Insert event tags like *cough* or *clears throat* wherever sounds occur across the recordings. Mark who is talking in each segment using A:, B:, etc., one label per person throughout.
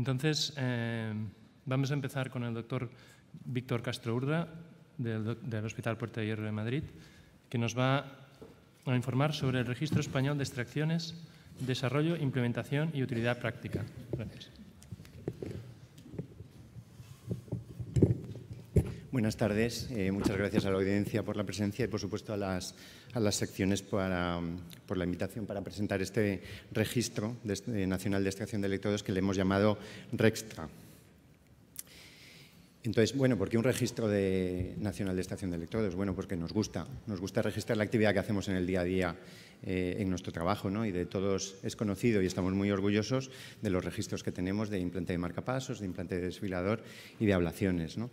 A: Entonces, eh, vamos a empezar con el doctor Víctor Castro Urda, del, del, Hospital Puerta de Hierro de Madrid, que nos va a informar sobre el registro español de extracciones, desarrollo, implementación y utilidad práctica. Gracias.
B: Buenas tardes. Eh, muchas gracias a la audiencia por la presencia y, por supuesto, a las, secciones por la invitación para presentar este registro de este, nacional de extracción de electrodos que le hemos llamado REXTRA. Entonces, bueno, ¿por qué un registro de, nacional de extracción de electrodos? Bueno, porque nos gusta. Nos gusta registrar la actividad que hacemos en el día a día eh, en nuestro trabajo, ¿no? Y de todos es conocido y estamos muy orgullosos de los registros que tenemos de implante de marcapasos, de implante de desfilador y de ablaciones, ¿no?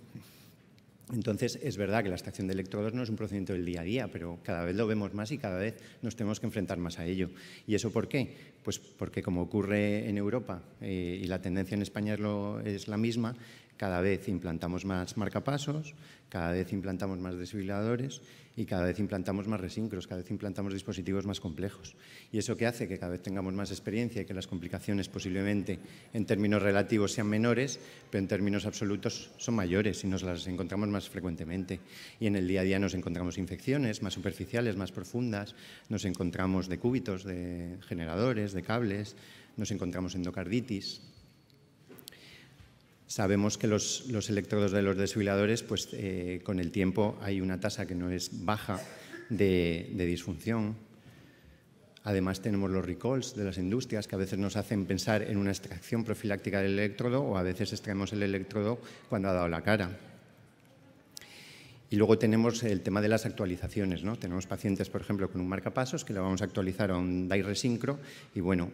B: Entonces, es verdad que la extracción de electrodos no es un procedimiento del día a día, pero cada vez lo vemos más y cada vez nos tenemos que enfrentar más a ello. ¿Y eso por qué? Pues porque como ocurre en Europa eh, y la tendencia en España es, la misma, cada vez implantamos más marcapasos, cada vez implantamos más desfibriladores y cada vez implantamos más resincros, cada vez implantamos dispositivos más complejos. ¿Y eso que hace? Que cada vez tengamos más experiencia y que las complicaciones posiblemente en términos relativos sean menores, pero en términos absolutos son mayores y nos las encontramos más frecuentemente. Y en el día a día nos encontramos infecciones más superficiales, más profundas, nos encontramos de cúbitos, de generadores, de cables, nos encontramos endocarditis, Sabemos que los, electrodos de los desfibriladores, pues eh, con el tiempo hay una tasa que no es baja de, disfunción. Además tenemos los recalls de las industrias que a veces nos hacen pensar en una extracción profiláctica del electrodo o a veces extraemos el electrodo cuando ha dado la cara. Y luego tenemos el tema de las actualizaciones. ¿no? Tenemos pacientes, por ejemplo, con un marcapasos que lo vamos a actualizar a un DAIRE sincro y bueno,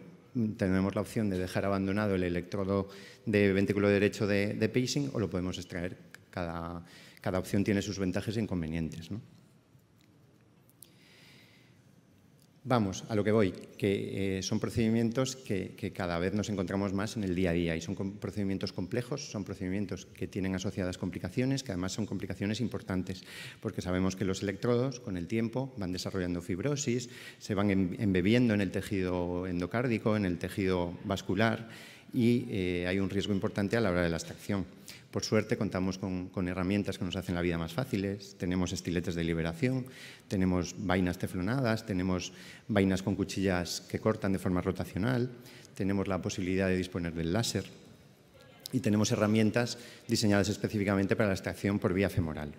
B: tenemos la opción de dejar abandonado el electrodo de ventrículo derecho de, pacing o lo podemos extraer. Cada, opción tiene sus ventajas e inconvenientes. Vamos, a lo que voy, que eh, son procedimientos que, cada vez nos encontramos más en el día a día y son procedimientos complejos, son procedimientos que tienen asociadas complicaciones, que además son complicaciones importantes, porque sabemos que los electrodos con el tiempo van desarrollando fibrosis, se van embebiendo en el tejido endocárdico, en el tejido vascular y eh, hay un riesgo importante a la hora de la extracción. Por suerte contamos con, herramientas que nos hacen la vida más fáciles, tenemos estiletes de liberación, tenemos vainas teflonadas, tenemos vainas con cuchillas que cortan de forma rotacional, tenemos la posibilidad de disponer del láser y tenemos herramientas diseñadas específicamente para la extracción por vía femoral.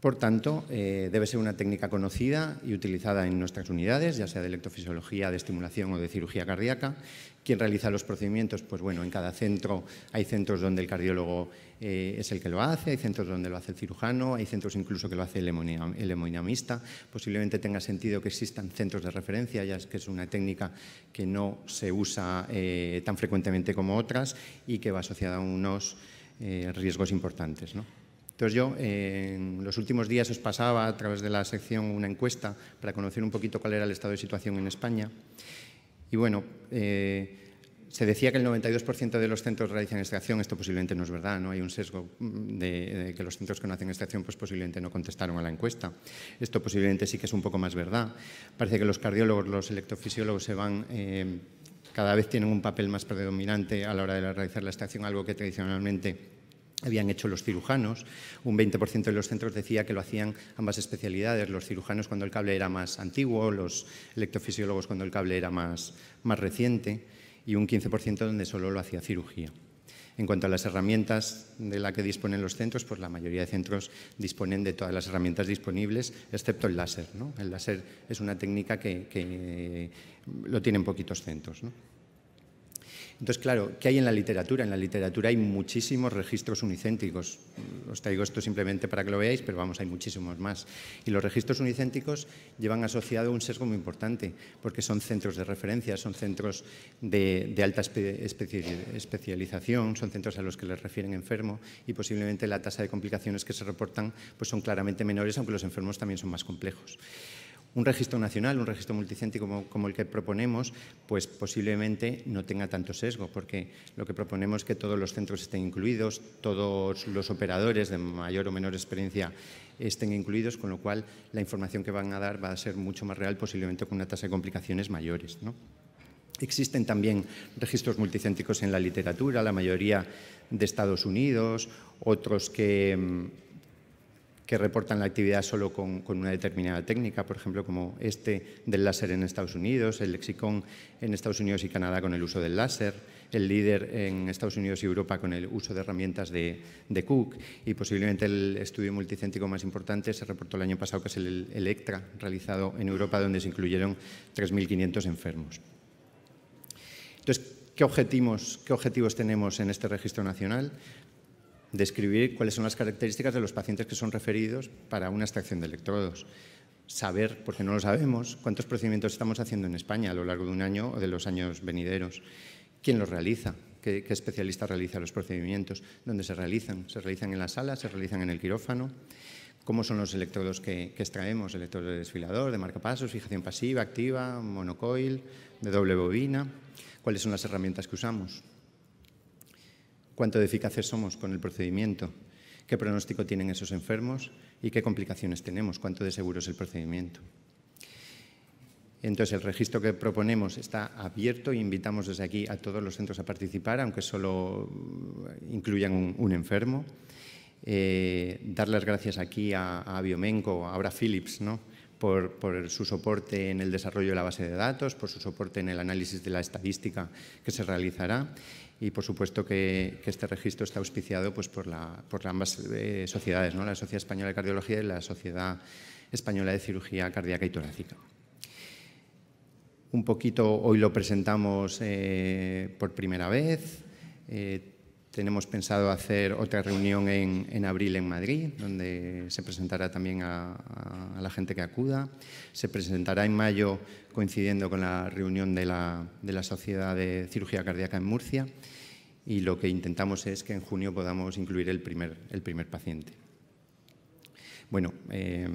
B: Por tanto, eh, debe ser una técnica conocida y utilizada en nuestras unidades, ya sea de electrofisiología, de estimulación o de cirugía cardíaca. ¿Quién realiza los procedimientos? Pues bueno, en cada centro hay centros donde el cardiólogo eh, es el que lo hace, hay centros donde lo hace el cirujano, hay centros incluso que lo hace el hemoinamista. Posiblemente tenga sentido que existan centros de referencia, ya que es una técnica que no se usa eh, tan frecuentemente como otras y que va asociada a unos riesgos importantes. Entonces yo en los últimos días os pasaba a través de la sección una encuesta para conocer un poquito cuál era el estado de situación en España. Y bueno, eh, se decía que el 92% de los centros realizan extracción, esto posiblemente no es verdad, ¿no? hay un sesgo de, que los centros que no hacen extracción pues posiblemente no contestaron a la encuesta. Esto posiblemente sí que es un poco más verdad. Parece que los cardiólogos, los electrofisiólogos se van... Eh, cada vez tienen un papel más predominante a la hora de realizar la extracción, algo que tradicionalmente habían hecho los cirujanos. Un 20% de los centros decía que lo hacían ambas especialidades, los cirujanos cuando el cable era más antiguo, los electrofisiólogos cuando el cable era más, más reciente y un 15% donde solo lo hacía cirugía. En cuanto a las herramientas de las que disponen los centros, pues la mayoría de centros disponen de todas las herramientas disponibles, excepto el láser. El láser es una técnica que, que lo tienen poquitos centros. ¿no? Entonces, claro, ¿qué hay en la literatura? En la literatura hay muchísimos registros unicéntricos. Os traigo esto simplemente para que lo veáis, pero vamos, hay muchísimos más. Y los registros unicéntricos llevan asociado un sesgo muy importante, porque son centros de referencia, son centros de, alta especialización, son centros a los que les refieren enfermo y posiblemente la tasa de complicaciones que se reportan pues son claramente menores, aunque los enfermos también son más complejos. Un registro nacional, un registro multicéntrico como, el que proponemos, pues posiblemente no tenga tanto sesgo, porque lo que proponemos es que todos los centros estén incluidos, todos los operadores de mayor o menor experiencia estén incluidos, con lo cual la información que van a dar va a ser mucho más real, posiblemente con una tasa de complicaciones mayores. ¿no? Existen también registros multicéntricos en la literatura, la mayoría de Estados Unidos, otros que mm, que reportan la actividad solo con, una determinada técnica, por ejemplo, como este del láser en Estados Unidos, el Lexicon en Estados Unidos y Canadá con el uso del láser, el líder en Estados Unidos y Europa con el uso de herramientas de, Cook y posiblemente el estudio multicéntrico más importante se reportó el año pasado, que es el Electra, realizado en Europa, donde se incluyeron 3.500 enfermos. Entonces, ¿qué objetivos tenemos en este registro nacional? describir cuáles son las características de los pacientes que son referidos para una extracción de electrodos. Saber, porque no lo sabemos, cuántos procedimientos estamos haciendo en España a lo largo de un año o de los años venideros. ¿Quién los realiza? ¿Qué, especialista realiza los procedimientos? ¿Dónde se realizan? ¿Se realizan en la sala? ¿Se realizan en el quirófano? ¿Cómo son los electrodos que, extraemos? ¿Electrodos de desfilador, de marcapasos, fijación pasiva, activa, monocoil, de doble bobina? ¿Cuáles son las herramientas que usamos? cuánto de eficaces somos con el procedimiento, qué pronóstico tienen esos enfermos y qué complicaciones tenemos, cuánto de seguro es el procedimiento. Entonces, el registro que proponemos está abierto e invitamos desde aquí a todos los centros a participar, aunque solo eh, incluyan un, enfermo. Eh, dar las gracias aquí a, a Biomenco, ahora Philips, ¿no? por, su soporte en el desarrollo de la base de datos, por su soporte en el análisis de la estadística que se realizará y por supuesto que, este registro está auspiciado pues, por, la, por ambas eh, sociedades, ¿no? la Sociedad Española de Cardiología y la Sociedad Española de Cirugía Cardíaca y Torácica. Un poquito, hoy lo presentamos eh, por primera vez. Eh, tenemos pensado hacer otra reunión en, abril en Madrid, donde se presentará también a, la gente que acuda. Se presentará en mayo, coincidiendo con la reunión de la, Sociedad de Cirugía Cardíaca en Murcia. Y lo que intentamos es que en junio podamos incluir el primer, el primer paciente. Bueno, eh,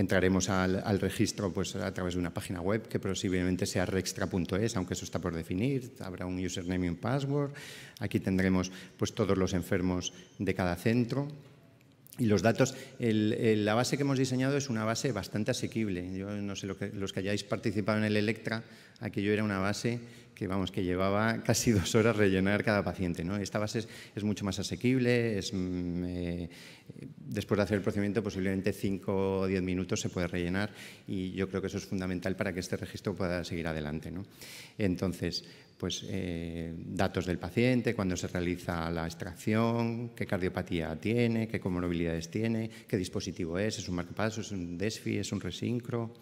B: entraremos al, registro pues, a través de una página web que posiblemente sea rextra.es, aunque eso está por definir. Habrá un username y un password. Aquí tendremos pues, todos los enfermos de cada centro. Y los datos, la base que hemos diseñado es una base bastante asequible. Yo no sé, los que hayáis participado en el Electra, aquello era una base que, vamos, que llevaba casi *laughs* dos horas rellenar cada paciente. Esta base es, mucho más asequible, mm, eh, después de hacer el procedimiento posiblemente cinco o diez minutos se puede rellenar y yo creo que eso es fundamental para que este registro pueda seguir adelante. Entonces, pues, eh, datos del paciente, cuando se realiza la extracción, qué cardiopatía tiene, qué comorbilidades tiene, qué dispositivo es, es un marcapasos, es un DESFI, es un resincro,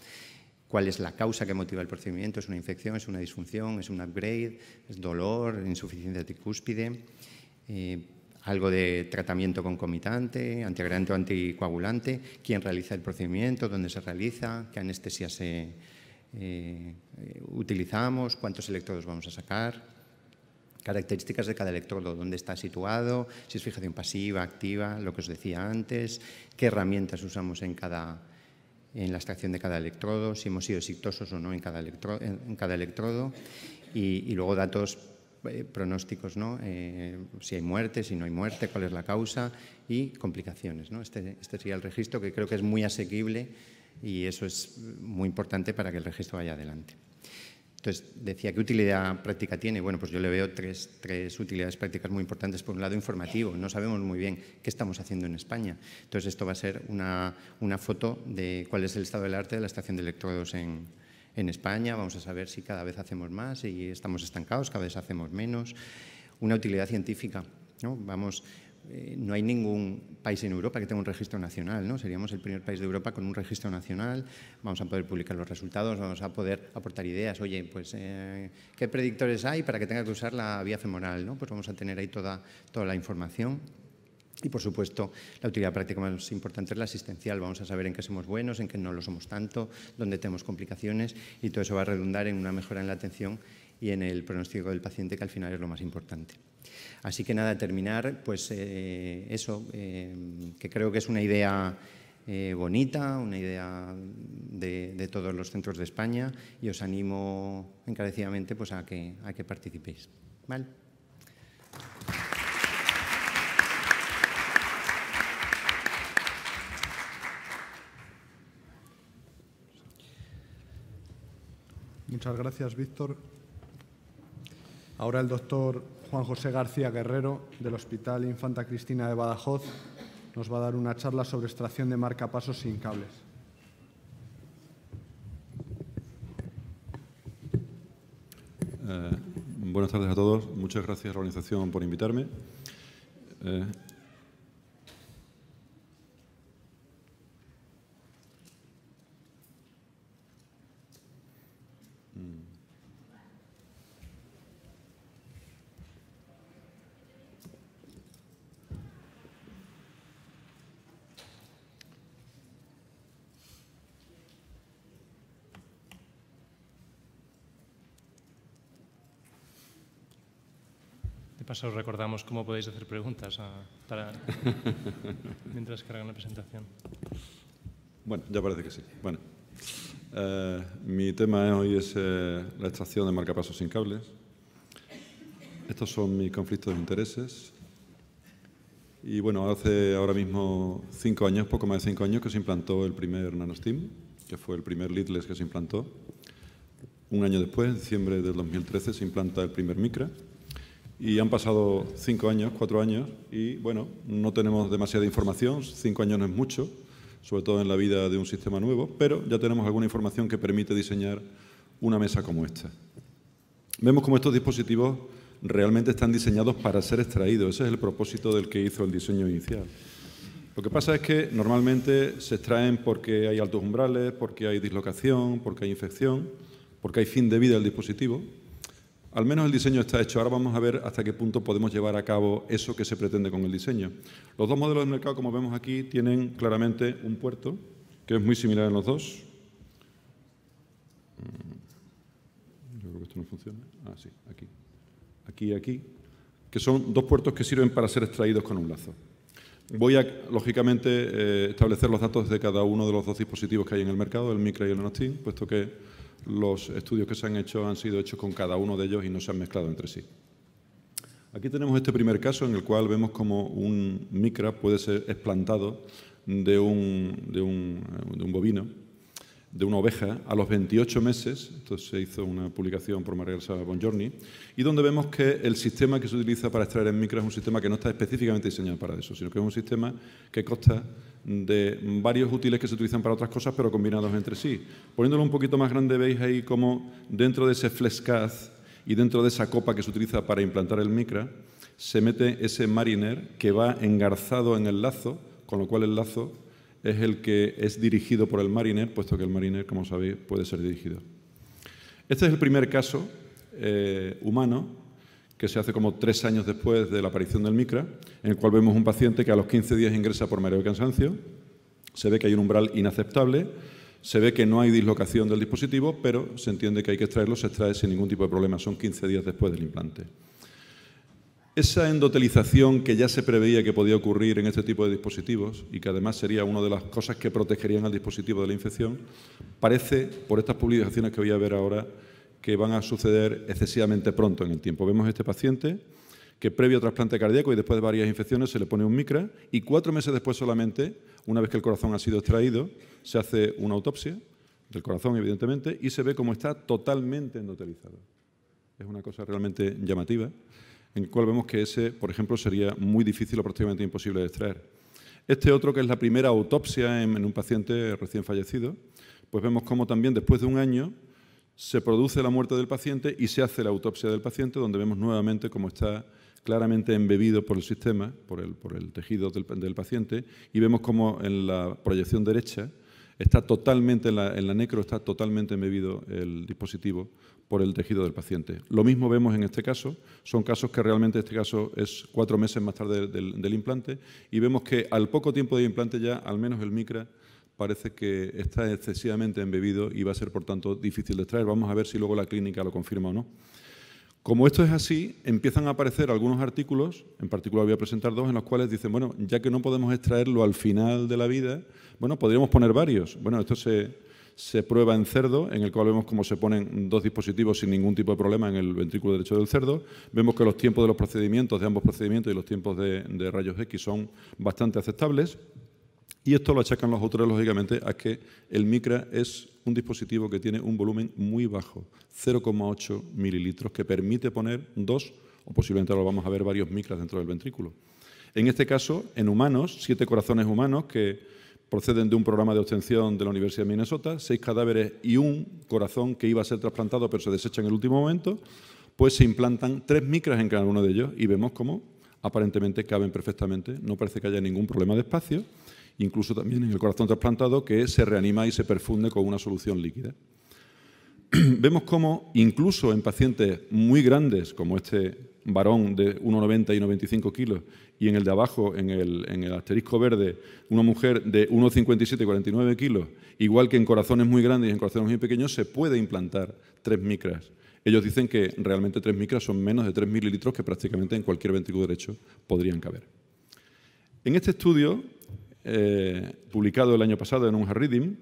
B: cuál es la causa que motiva el procedimiento, es una infección, es una disfunción, es un upgrade, es dolor, insuficiencia tricúspide, eh, algo de tratamiento concomitante, antiagrante o anticoagulante, quién realiza el procedimiento, dónde se realiza, qué anestesia se eh, eh, utilizamos, cuántos electrodos vamos a sacar, características de cada electrodo, dónde está situado, si es fijación pasiva, activa, lo que os decía antes, qué herramientas usamos en, cada, en la extracción de cada electrodo, si hemos sido exitosos o no en cada, en cada electrodo, y, luego datos eh, pronósticos, ¿no? si hay muerte, si no hay muerte, cuál es la causa y complicaciones. ¿no? Este, este sería el registro que creo que es muy asequible y eso es muy importante para que el registro vaya adelante. Entonces, decía, ¿qué utilidad práctica tiene? Bueno, pues yo le veo tres, utilidades prácticas muy importantes. Por un lado, informativo. No sabemos muy bien qué estamos haciendo en España. Entonces, esto va a ser una, foto de cuál es el estado del arte de la estación de electrodos en, España. Vamos a saber si cada vez hacemos más, y estamos estancados, cada vez hacemos menos. Una utilidad científica. ¿no? Vamos, eh, no hay ningún país en Europa que tenga un registro nacional, ¿no? Seríamos el primer país de Europa con un registro nacional, vamos a poder publicar los resultados, vamos a poder aportar ideas, oye, pues eh, qué predictores hay para que tenga que usar la vía femoral, Pues vamos a tener ahí toda, toda la información. Y por supuesto, la utilidad práctica más importante es la asistencial. Vamos a saber en qué somos buenos, en qué no lo somos tanto, dónde tenemos complicaciones y todo eso va a redundar en una mejora en la atención y en el pronóstico del paciente, que al final es lo más importante. Así que nada, terminar, pues eh, eso, eh, que creo que es una idea eh, bonita, una idea de, todos los centros de España y os animo encarecidamente pues, a, que, a que participéis. ¿Vale?
C: Muchas gracias, Víctor. Ahora el doctor Juan José García Guerrero, del Hospital Infanta Cristina de Badajoz, nos va a dar una charla sobre extracción de marcapasos sin cables. Eh, buenas tardes a todos. Muchas gracias a la organización por invitarme. Eh,
A: paso os recordamos cómo podéis hacer preguntas ah, para, *laughs* mientras cargan la presentación.
C: Bueno, ya parece que sí. Bueno, eh, mi tema hoy es eh, la extracción de marcapasos sin cables. Estos son mis conflictos de intereses. Y bueno, hace ahora mismo cinco años, poco más de cinco años, que se implantó el primer NanoSteam, que fue el primer Lidless que se implantó. Un año después, en diciembre del 2013, se implanta el primer Micra y han pasado cinco años, cuatro años, y bueno, no tenemos demasiada información, cinco años no es mucho, sobre todo en la vida de un sistema nuevo, pero ya tenemos alguna información que permite diseñar una mesa como esta. Vemos como estos dispositivos realmente están diseñados para ser extraídos, ese es el propósito del que hizo el diseño inicial. Lo que pasa es que normalmente se extraen porque hay altos umbrales, porque hay dislocación, porque hay infección, porque hay fin de vida del dispositivo, al menos el diseño está hecho. Ahora vamos a ver hasta qué punto podemos llevar a cabo eso que se pretende con el diseño. Los dos modelos de mercado, como vemos aquí, tienen claramente un puerto, que es muy similar en los dos. Mm, yo creo que esto no funciona. Ah, sí, aquí. Aquí y aquí. Que son dos puertos que sirven para ser extraídos con un lazo. Voy a, lógicamente, eh, establecer los datos de cada uno de los dos dispositivos que hay en el mercado, el Micra y el Nostin, puesto que los estudios que se han hecho han sido hechos con cada uno de ellos y no se han mezclado entre sí. Aquí tenemos este primer caso en el cual vemos como un micra puede ser explantado de un, de un, de un bovino de una oveja a los 28 meses, Esto se hizo una publicación por María Bonjourney y donde vemos que el sistema que se utiliza para extraer el micro es un sistema que no está específicamente diseñado para eso, sino que es un sistema que consta de varios útiles que se utilizan para otras cosas, pero combinados entre sí. Poniéndolo un poquito más grande, veis ahí como dentro de ese flescaz y dentro de esa copa que se utiliza para implantar el micra, se mete ese mariner que va engarzado en el lazo, con lo cual el lazo es el que es dirigido por el mariner, puesto que el mariner, como sabéis, puede ser dirigido. Este es el primer caso eh, humano que se hace como tres años después de la aparición del micra, en el cual vemos un paciente que a los 15 días ingresa por mareo y cansancio, se ve que hay un umbral inaceptable, se ve que no hay dislocación del dispositivo, pero se entiende que hay que extraerlo, se extrae sin ningún tipo de problema, son 15 días después del implante. Esa endotelización que ya se preveía que podía ocurrir en este tipo de dispositivos y que además sería una de las cosas que protegerían al dispositivo de la infección, parece, por estas publicaciones que voy a ver ahora, que van a suceder excesivamente pronto en el tiempo. Vemos a este paciente que previo trasplante cardíaco y después de varias infecciones se le pone un micra y cuatro meses después solamente, una vez que el corazón ha sido extraído, se hace una autopsia del corazón, evidentemente, y se ve cómo está totalmente endotelizado. Es una cosa realmente llamativa en el cual vemos que ese, por ejemplo, sería muy difícil o prácticamente imposible de extraer. Este otro, que es la primera autopsia en, un paciente recién fallecido, pues vemos cómo también después de un año se produce la muerte del paciente y se hace la autopsia del paciente, donde vemos nuevamente cómo está claramente embebido por el sistema, por el, tejido del, paciente, y vemos cómo en la proyección derecha está totalmente, en la, en la necro está totalmente embebido el dispositivo por el tejido del paciente. Lo mismo vemos en este caso, son casos que realmente este caso es cuatro meses más tarde del, implante y vemos que al poco tiempo de implante ya, al menos el micra, parece que está excesivamente embebido y va a ser, por tanto, difícil de extraer. Vamos a ver si luego la clínica lo confirma o no. Como esto es así, empiezan a aparecer algunos artículos, en particular voy a presentar dos, en los cuales dicen, bueno, ya que no podemos extraerlo al final de la vida, bueno, podríamos poner varios. Bueno, esto se, se prueba en cerdo, en el cual vemos cómo se ponen dos dispositivos sin ningún tipo de problema en el ventrículo derecho del cerdo. Vemos que los tiempos de los procedimientos, de ambos procedimientos y los tiempos de, rayos X son bastante aceptables. Y esto lo achacan los autores, lógicamente, a que el micra es un dispositivo que tiene un volumen muy bajo, 0,8 mililitros, que permite poner dos, o posiblemente lo vamos a ver, varios micras dentro del ventrículo. En este caso, en humanos, siete corazones humanos que proceden de un programa de obtención de la Universidad de Minnesota, seis cadáveres y un corazón que iba a ser trasplantado pero se desecha en el último momento, pues se implantan tres micras en cada uno de ellos y vemos cómo aparentemente caben perfectamente, no parece que haya ningún problema de espacio, incluso también en el corazón trasplantado que se reanima y se perfunde con una solución líquida. *clears throat* vemos cómo incluso en pacientes muy grandes como este varón de 1,90 y 95 kilos, y en el de abajo, en el, en el asterisco verde, una mujer de 1,57 y 49 kilos, igual que en corazones muy grandes y en corazones muy pequeños, se puede implantar 3 micras. Ellos dicen que realmente tres micras son menos de 3 mililitros que prácticamente en cualquier ventrículo derecho podrían caber. En este estudio, eh, publicado el año pasado en un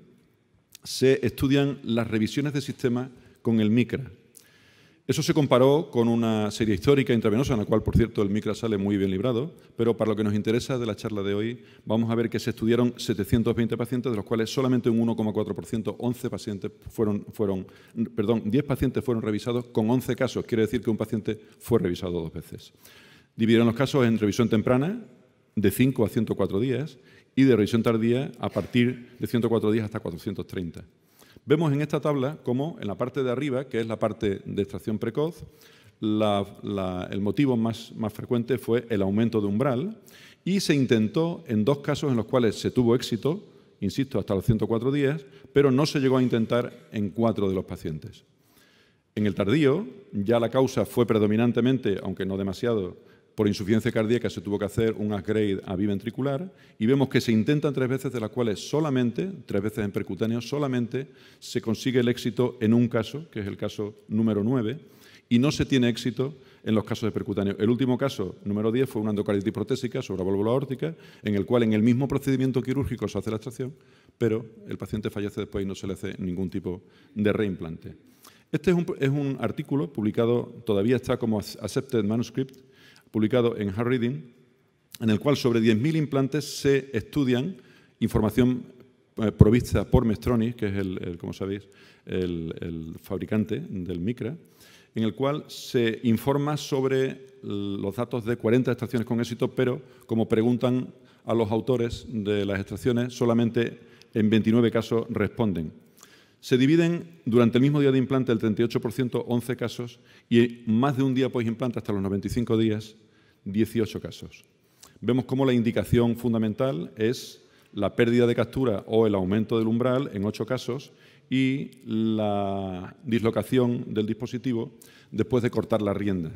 C: se estudian las revisiones de sistema con el micra. Eso se comparó con una serie histórica intravenosa, en la cual, por cierto, el micra sale muy bien librado, pero para lo que nos interesa de la charla de hoy, vamos a ver que se estudiaron 720 pacientes, de los cuales solamente un 1,4%, 11 pacientes fueron, fueron, perdón, 10 pacientes fueron revisados con 11 casos, quiere decir que un paciente fue revisado dos veces. Dividieron los casos en revisión temprana, de 5 a 104 días, y de revisión tardía a partir de 104 días hasta 430. Vemos en esta tabla cómo en la parte de arriba, que es la parte de extracción precoz, el motivo más, más frecuente fue el aumento de umbral y se intentó en dos casos en los cuales se tuvo éxito, insisto, hasta los 104 días, pero no se llegó a intentar en cuatro de los pacientes. En el tardío, ya la causa fue predominantemente, aunque no demasiado, por insuficiencia cardíaca se tuvo que hacer un upgrade a biventricular y vemos que se intentan tres veces, de las cuales solamente, tres veces en percutáneo, solamente se consigue el éxito en un caso, que es el caso número 9, y no se tiene éxito en los casos de percutáneo. El último caso, número 10, fue una endocarditis sobre la válvula aórtica, en el cual en el mismo procedimiento quirúrgico se hace la extracción, pero el paciente fallece después y no se le hace ningún tipo de reimplante. Este es un, es un artículo publicado, todavía está como Accepted Manuscript, publicado en Hard en el cual sobre 10.000 implantes se estudian información eh, provista por Mestronis, que es, el, como sabéis, el, fabricante del Micra, en el cual se informa sobre los datos de 40 extracciones con éxito, pero como preguntan a los autores de las extracciones, solamente en 29 casos responden. Se dividen durante el mismo día de implante el 38%, 11 casos, y más de un día post-implante, hasta los 95 días, 18 casos. Vemos cómo la indicación fundamental es la pérdida de captura o el aumento del umbral en 8 casos y la dislocación del dispositivo después de cortar la rienda.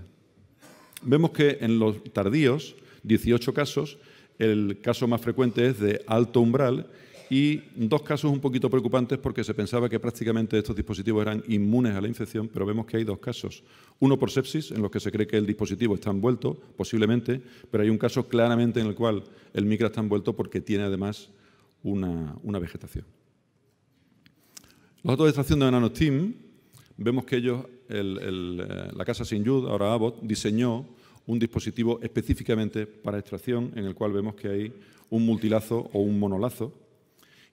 C: Vemos que en los tardíos, 18 casos, el caso más frecuente es de alto umbral y dos casos un poquito preocupantes porque se pensaba que prácticamente estos dispositivos eran inmunes a la infección, pero vemos que hay dos casos. Uno por sepsis, en los que se cree que el dispositivo está envuelto, posiblemente, pero hay un caso claramente en el cual el micro está envuelto porque tiene además una, vegetación. Los datos de extracción de Bananos vemos que ellos, eh, la casa Sin Jude, ahora Abbott, diseñó un dispositivo específicamente para extracción en el cual vemos que hay un multilazo o un monolazo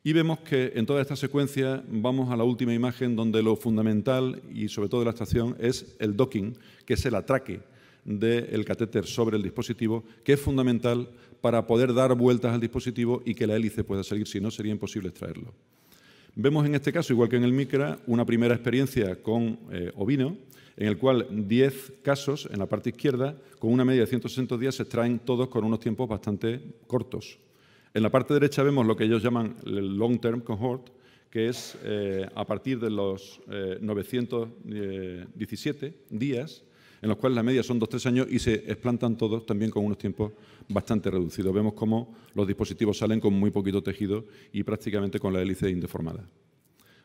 C: y vemos que en toda esta secuencia vamos a la última imagen donde lo fundamental y sobre todo de la estación es el docking, que es el atraque del catéter sobre el dispositivo, que es fundamental para poder dar vueltas al dispositivo y que la hélice pueda salir, si no sería imposible extraerlo. Vemos en este caso, igual que en el Micra, una primera experiencia con eh, ovino, en el cual 10 casos en la parte izquierda, con una media de 160 días, se extraen todos con unos tiempos bastante cortos. En la parte derecha vemos lo que ellos llaman el long term cohort, que es eh, a partir de los 917 eh, días, en los cuales la media son 2-3 años y se explantan todos también con unos tiempos bastante reducidos. Vemos cómo los dispositivos salen con muy poquito tejido y prácticamente con la hélice indeformada.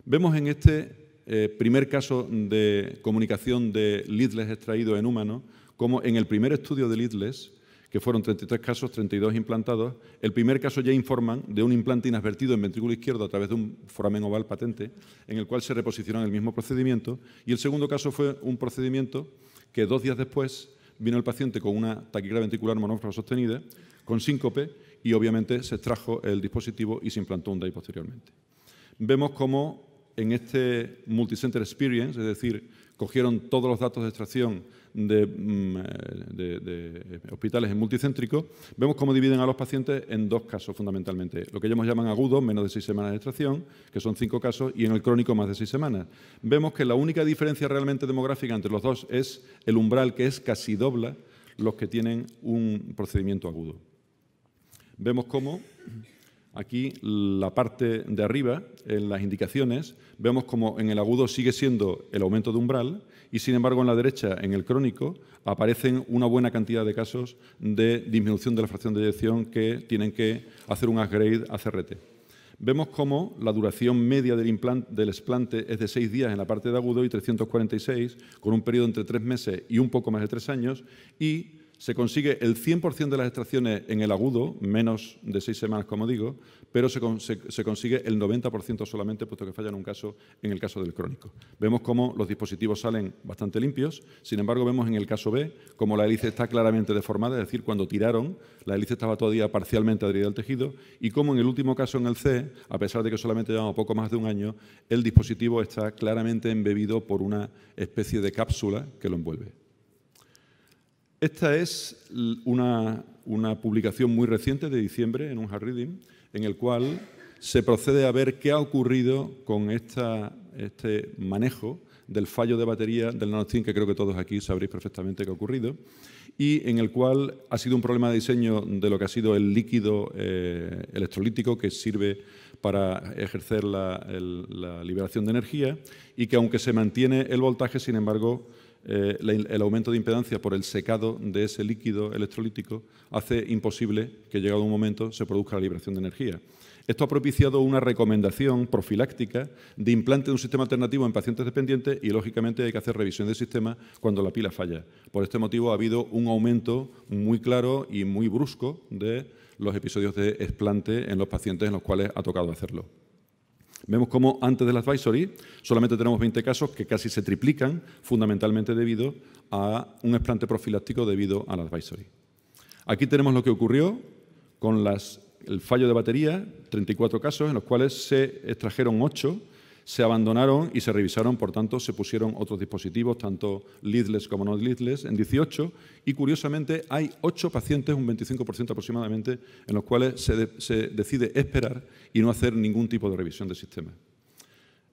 C: Vemos en este eh, primer caso de comunicación de leadless extraído en humanos, como en el primer estudio de leadless que fueron 33 casos, 32 implantados. El primer caso ya informan de un implante inadvertido en ventrículo izquierdo a través de un foramen oval patente, en el cual se reposicionó en el mismo procedimiento. Y el segundo caso fue un procedimiento que dos días después vino el paciente con una taquicardia ventricular monófoba sostenida, con síncope, y obviamente se extrajo el dispositivo y se implantó un DAI posteriormente. Vemos cómo en este multicenter experience, es decir, cogieron todos los datos de extracción de, mm, eh, eh, hospitales en multicéntrico, vemos cómo dividen a los pacientes en dos casos fundamentalmente. Lo que ellos llaman agudos, menos de seis semanas de extracción, que son cinco casos, y en el crónico más de seis semanas. Vemos que la única diferencia realmente demográfica entre los dos es el umbral, que es casi dobla los que tienen un procedimiento agudo. Vemos cómo Aquí la parte de arriba, en las indicaciones, vemos como en el agudo sigue siendo el aumento de umbral y sin embargo en la derecha, en el crónico, aparecen una buena cantidad de casos de disminución de la fracción de dirección que tienen que hacer un upgrade a CRT. Vemos como la duración media del, implante, del explante es de seis días en la parte de agudo y 346, con un periodo entre tres meses y un poco más de tres años, y se consigue el 100% de las extracciones en el agudo, menos de seis semanas, como digo, pero se, consigue el 90% solamente, puesto que falla en un caso, en el caso del crónico. Vemos cómo los dispositivos salen bastante limpios, sin embargo, vemos en el caso B cómo la hélice está claramente deformada, es decir, cuando tiraron, la hélice estaba todavía parcialmente adherida al tejido, y como en el último caso, en el C, a pesar de que solamente llevamos poco más de un año, el dispositivo está claramente embebido por una especie de cápsula que lo envuelve. Esta es una, publicación muy reciente de diciembre en un hard reading, en el cual se procede a ver qué ha ocurrido con este manejo del fallo de batería del Nanostin, que creo que todos aquí sabréis perfectamente qué ha ocurrido, y en el cual ha sido un problema de diseño de lo que ha sido el líquido eh, electrolítico que sirve para ejercer la liberación de energía y que aunque se mantiene el voltaje, sin embargo, eh, el aumento de impedancia por el secado de ese líquido electrolítico hace imposible que llegado un momento se produzca la liberación de energía. Esto ha propiciado una recomendación profiláctica de implante de un sistema alternativo en pacientes dependientes y, lógicamente, hay que hacer revisión del sistema cuando la pila falla. Por este motivo ha habido un aumento muy claro y muy brusco de los episodios de explante en los pacientes en los cuales ha tocado hacerlo. Vemos cómo antes del advisory solamente tenemos 20 casos que casi se triplican, fundamentalmente debido a un explante profiláctico debido al advisory. Aquí tenemos lo que ocurrió con las, el fallo de batería, 34 casos, en los cuales se extrajeron 8 se abandonaron y se revisaron, por tanto, se pusieron otros dispositivos, tanto leadless como no leadless, en 18 y curiosamente hay 8 pacientes, un 25% aproximadamente, en los cuales se, se, decide esperar y no hacer ningún tipo de revisión del sistema.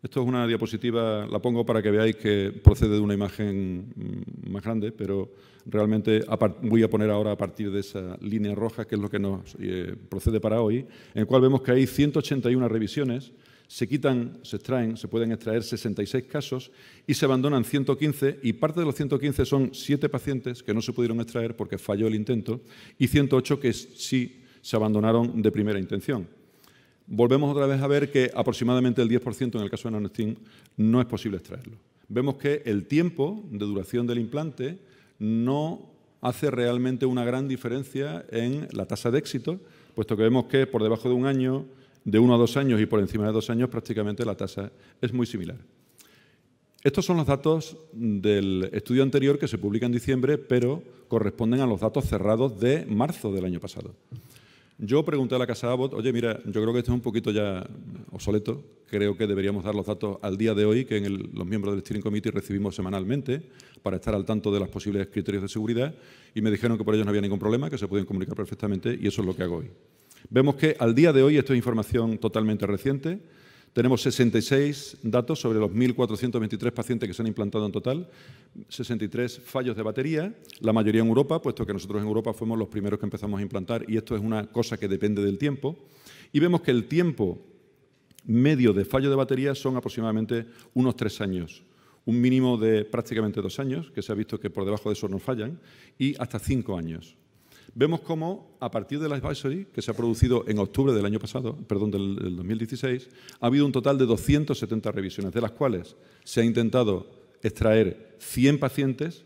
C: Esto es una diapositiva, la pongo para que veáis que procede de una imagen mm, más grande, pero realmente voy a poner ahora a partir de esa línea roja, que es lo que nos eh, procede para hoy, en el cual vemos que hay 181 revisiones, se quitan, se extraen, se pueden extraer 66 casos y se abandonan 115 y parte de los 115 son 7 pacientes que no se pudieron extraer porque falló el intento y 108 que sí se abandonaron de primera intención. Volvemos otra vez a ver que aproximadamente el 10% en el caso de Nanestin no es posible extraerlo. Vemos que el tiempo de duración del implante no hace realmente una gran diferencia en la tasa de éxito, puesto que vemos que por debajo de un año de uno a dos años y por encima de dos años prácticamente la tasa es muy similar. Estos son los datos del estudio anterior que se publica en diciembre, pero corresponden a los datos cerrados de marzo del año pasado. Yo pregunté a la Casa Abbott, oye, mira, yo creo que esto es un poquito ya obsoleto, creo que deberíamos dar los datos al día de hoy que los miembros del Steering Committee recibimos semanalmente para estar al tanto de los posibles criterios de seguridad y me dijeron que por ellos no había ningún problema, que se podían comunicar perfectamente y eso es lo que hago hoy. Vemos que al día de hoy, esto es información totalmente reciente, tenemos 66 datos sobre los 1.423 pacientes que se han implantado en total, 63 fallos de batería, la mayoría en Europa, puesto que nosotros en Europa fuimos los primeros que empezamos a implantar y esto es una cosa que depende del tiempo. Y vemos que el tiempo medio de fallo de batería son aproximadamente unos tres años, un mínimo de prácticamente dos años, que se ha visto que por debajo de eso no fallan, y hasta cinco años vemos cómo a partir de del advisory que se ha producido en octubre del año pasado, perdón, del, del 2016, ha habido un total de 270 revisiones, de las cuales se ha intentado extraer 100 pacientes,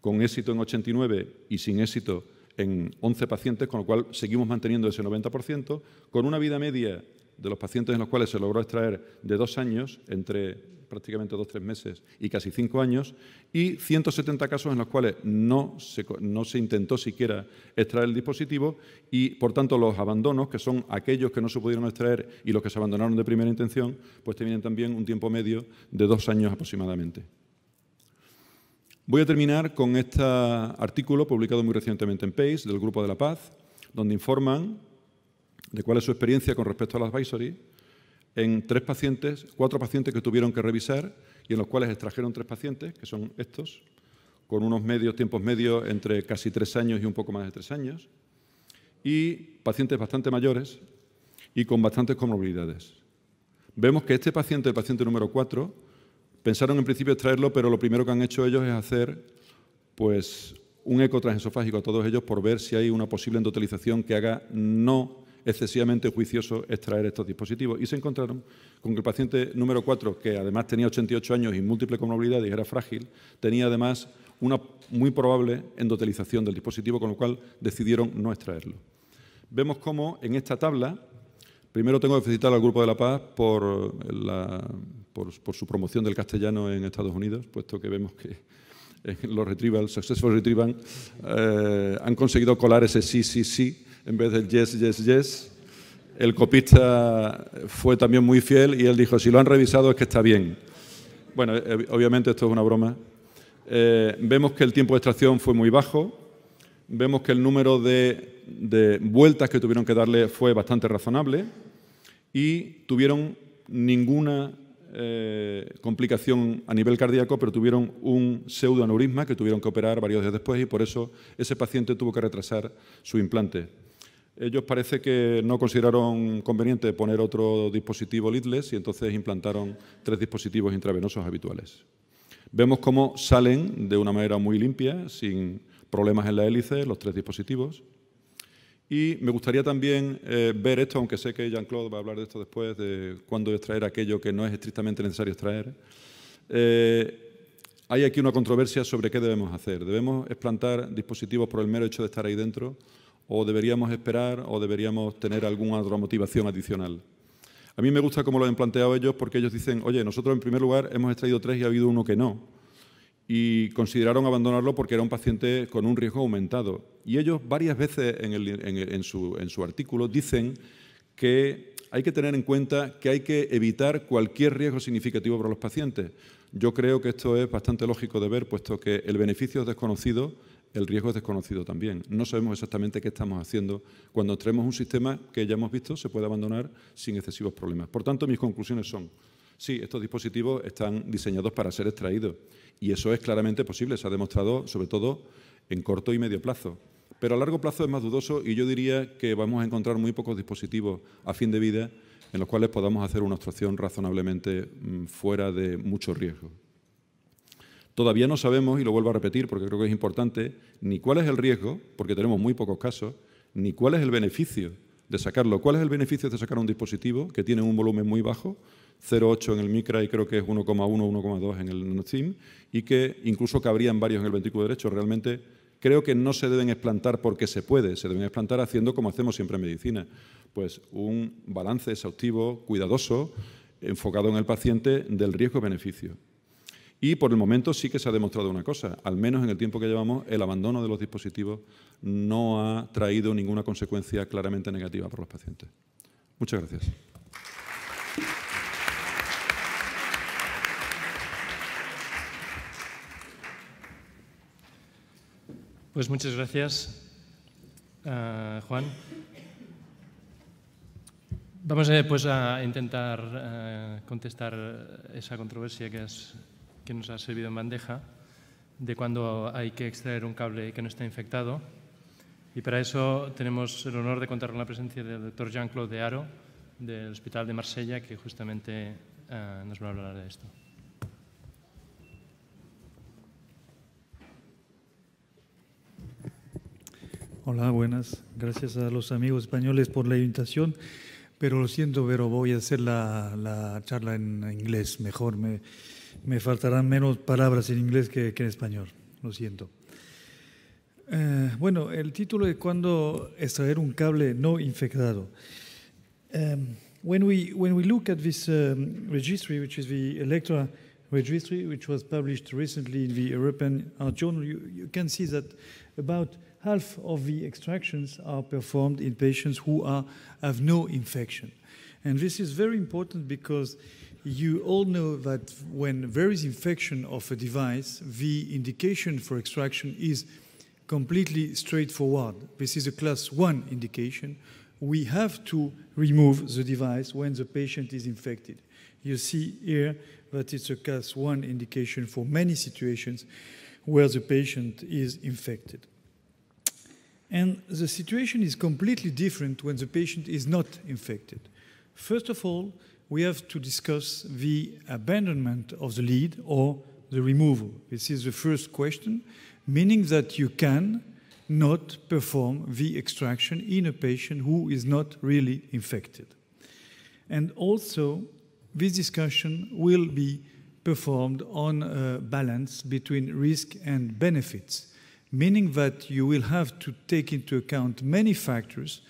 C: con éxito en 89 y sin éxito en 11 pacientes, con lo cual seguimos manteniendo ese 90%, con una vida media de los pacientes en los cuales se logró extraer de dos años entre prácticamente dos, tres meses y casi cinco años, y 170 casos en los cuales no se, no se intentó siquiera extraer el dispositivo y, por tanto, los abandonos, que son aquellos que no se pudieron extraer y los que se abandonaron de primera intención, pues tienen también un tiempo medio de dos años aproximadamente. Voy a terminar con este artículo publicado muy recientemente en PACE, del Grupo de la Paz, donde informan de cuál es su experiencia con respecto a las advisory en tres pacientes, cuatro pacientes que tuvieron que revisar y en los cuales extrajeron tres pacientes, que son estos, con unos medios, tiempos medios entre casi tres años y un poco más de tres años, y pacientes bastante mayores y con bastantes comorbilidades. Vemos que este paciente, el paciente número cuatro, pensaron en principio extraerlo, pero lo primero que han hecho ellos es hacer pues, un eco transesofágico a todos ellos por ver si hay una posible endotelización que haga no excesivamente juicioso extraer estos dispositivos. Y se encontraron con que el paciente número 4, que además tenía 88 años y múltiple comorbilidades y era frágil, tenía además una muy probable endotelización del dispositivo, con lo cual decidieron no extraerlo. Vemos cómo en esta tabla, primero tengo que felicitar al Grupo de la Paz por, su promoción del castellano en Estados Unidos, puesto que vemos que *laughs* los retrieval, successful eh, retrieval, han conseguido colar ese sí, sí, sí en vez del yes, yes, yes. El copista fue también muy fiel y él dijo, si lo han revisado es que está bien. Bueno, eh, obviamente esto es una broma. Eh, vemos que el tiempo de extracción fue muy bajo, vemos que el número de, vueltas que tuvieron que darle fue bastante razonable y tuvieron ninguna eh, complicación a nivel cardíaco, pero tuvieron un pseudoaneurisma que tuvieron que operar varios días después y por eso ese paciente tuvo que retrasar su implante. Ellos parece que no consideraron conveniente poner otro dispositivo leadless y entonces implantaron tres dispositivos intravenosos habituales. Vemos cómo salen de una manera muy limpia, sin problemas en la hélice, los tres dispositivos. Y me gustaría también eh, ver esto, aunque sé que Jean-Claude va a hablar de esto después, de cuándo extraer aquello que no es estrictamente necesario extraer. Eh, hay aquí una controversia sobre qué debemos hacer. ¿Debemos explantar dispositivos por el mero hecho de estar ahí dentro? o deberíamos esperar o deberíamos tener alguna otra motivación adicional. A mí me gusta cómo lo han planteado ellos porque ellos dicen, oye, nosotros en primer lugar hemos extraído tres y ha habido uno que no. Y consideraron abandonarlo porque era un paciente con un riesgo aumentado. Y ellos varias veces en, su, en su artículo dicen que hay que tener en cuenta que hay que evitar cualquier riesgo significativo para los pacientes. Yo creo que esto es bastante lógico de ver, puesto que el beneficio es desconocido, el riesgo es desconocido también. No sabemos exactamente qué estamos haciendo cuando traemos un sistema que ya hemos visto se puede abandonar sin excesivos problemas. Por tanto, mis conclusiones son, sí, estos dispositivos están diseñados para ser extraídos y eso es claramente posible, se ha demostrado sobre todo en corto y medio plazo. Pero a largo plazo es más dudoso y yo diría que vamos a encontrar muy pocos dispositivos a fin de vida en los cuales podamos hacer una extracción razonablemente mm, fuera de mucho riesgo. Todavía no sabemos, y lo vuelvo a repetir porque creo que es importante, ni cuál es el riesgo, porque tenemos muy pocos casos, ni cuál es el beneficio de sacarlo. ¿Cuál es el beneficio de sacar un dispositivo que tiene un volumen muy bajo, 0,8 en el micra y creo que es 1,1, 1,2 en el NanoSIM, y que incluso cabrían varios en el ventrículo derecho? Realmente creo que no se deben explantar porque se puede, se deben explantar haciendo como hacemos siempre en medicina, pues un balance exhaustivo, cuidadoso, enfocado en el paciente del riesgo-beneficio. Y por el momento sí que se ha demostrado una cosa, al menos en el tiempo que llevamos, el abandono de los dispositivos no ha traído ninguna consecuencia claramente negativa para los pacientes. Muchas gracias.
A: Pues muchas gracias, eh, Juan. Vamos a pues, intentar eh, contestar esa controversia que has que nos ha servido en bandeja de cuando hay que extraer un cable que no está infectado. Y para eso tenemos el honor de contar con la presencia del doctor Jean-Claude de Aro, del Hospital de Marsella, que justamente eh, nos va a hablar de esto.
D: Hola, buenas. Gracias a los amigos españoles por la invitación. Pero lo siento, pero voy a hacer la, la charla en inglés. Mejor me, Me faltarán menos palabras en inglés que, que en español, lo siento. Eh, bueno, el título es cuando extraer un cable no infectado. Um, when, we, when we look at this um, registry, which is the Electra registry, which was published recently in the European Art Journal, you, you can see that about half of the extractions are performed in patients who are, have no infection. And this is very important because you all know that when there is infection of a device, the indication for extraction is completely straightforward. This is a class one indication. We have to remove the device when the patient is infected. You see here that it's a class one indication for many situations where the patient is infected. And the situation is completely different when the patient is not infected. First of all, we have to discuss the abandonment of the lead or the removal. This is the first question, meaning that you can not perform the extraction in a patient who is not really infected. And also, this discussion will be performed on a balance between risk and benefits, meaning that you will have to take into account many factors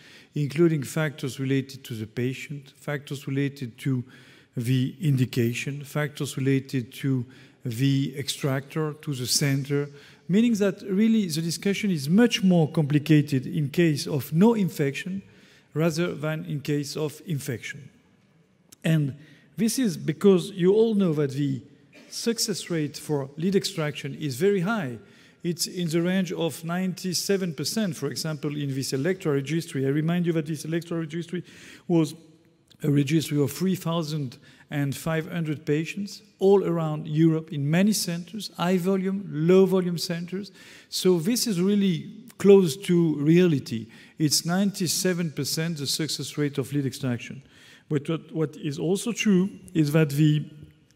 D: including factors related to the patient, factors related to the indication, factors related to the extractor, to the center, meaning that really the discussion is much more complicated in case of no infection rather than in case of infection. And this is because you all know that the success rate for lead extraction is very high it's in the range of 97%, for example, in this electoral registry. I remind you that this electoral registry was a registry of 3,500 patients all around Europe in many centers, high volume, low volume centers. So this is really close to reality. It's 97% the success rate of lead extraction. But what, what is also true is that the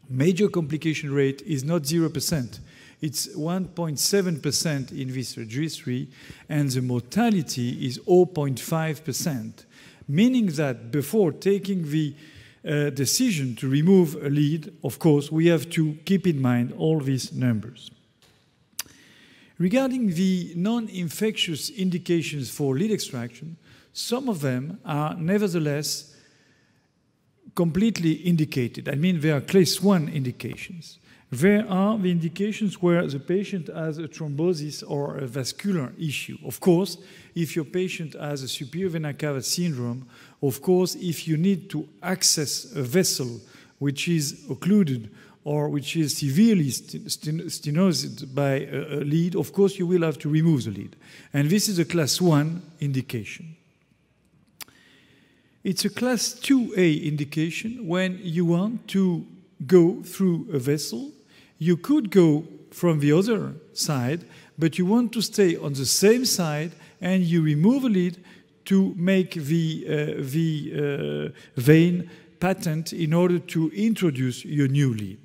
D: major complication rate is not 0%. It's 1.7% in this registry, and the mortality is 0.5%, meaning that before taking the uh, decision to remove a lead, of course, we have to keep in mind all these numbers. Regarding the non infectious indications for lead extraction, some of them are nevertheless completely indicated. I mean, they are class 1 indications. There are the indications where the patient has a thrombosis or a vascular issue. Of course, if your patient has a superior vena cava syndrome, of course, if you need to access a vessel which is occluded or which is severely stenosed by a lead, of course, you will have to remove the lead. And this is a class 1 indication. It's a class 2A indication when you want to go through a vessel you could go from the other side, but you want to stay on the same side and you remove a lead to make the, uh, the uh, vein patent in order to introduce your new lead.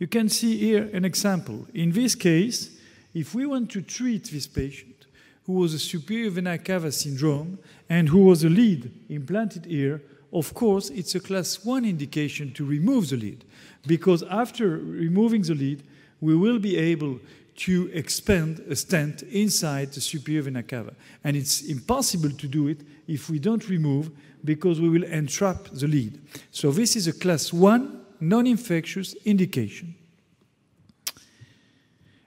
D: You can see here an example. In this case, if we want to treat this patient who was a superior vena cava syndrome and who was a lead implanted here, of course, it's a class 1 indication to remove the lead because after removing the lead, we will be able to expand a stent inside the superior vena cava. And it's impossible to do it if we don't remove because we will entrap the lead. So this is a class 1 non-infectious indication.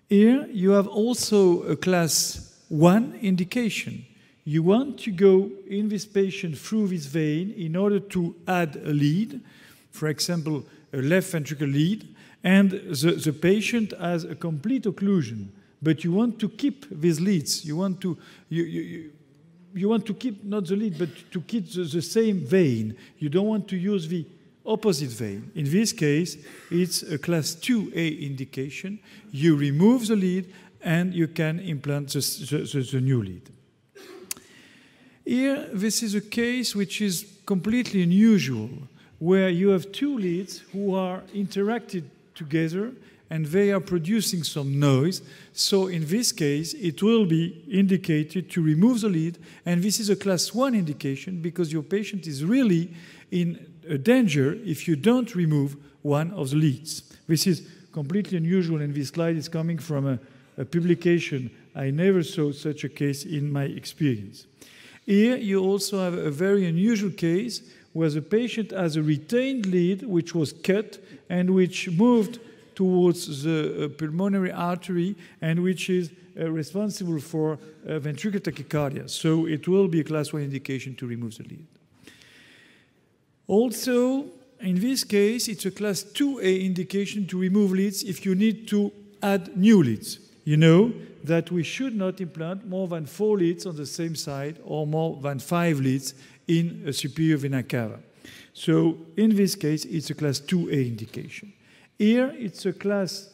D: Here you have also a class 1 indication. You want to go in this patient through this vein in order to add a lead, for example, a left ventricular lead, and the, the patient has a complete occlusion. But you want to keep these leads. You want to, you, you, you you want to keep not the lead, but to keep the, the, same vein. You don't want to use the opposite vein. In this case, it's a class 2A indication. You remove the lead and you can implant the, the, the new lead. Here, this is a case which is completely unusual where you have two leads who are interacted together and they are producing some noise. So in this case, it will be indicated to remove the lead. And this is a class one indication because your patient is really in danger if you don't remove one of the leads. This is completely unusual, and this slide is coming from a, a publication. I never saw such a case in my experience. Here, you also have a very unusual case where the patient has a retained lead which was cut and which moved towards the uh, pulmonary artery and which is uh, responsible for uh, ventricular tachycardia. So it will be a class 1 indication to remove the lead. Also, in this case, it's a class 2A indication to remove leads if you need to add new leads. You know, that we should not implant more than four leads on the same side or more than five leads in a superior vena cava. So in this case, it's a class 2A indication. Here, it's a class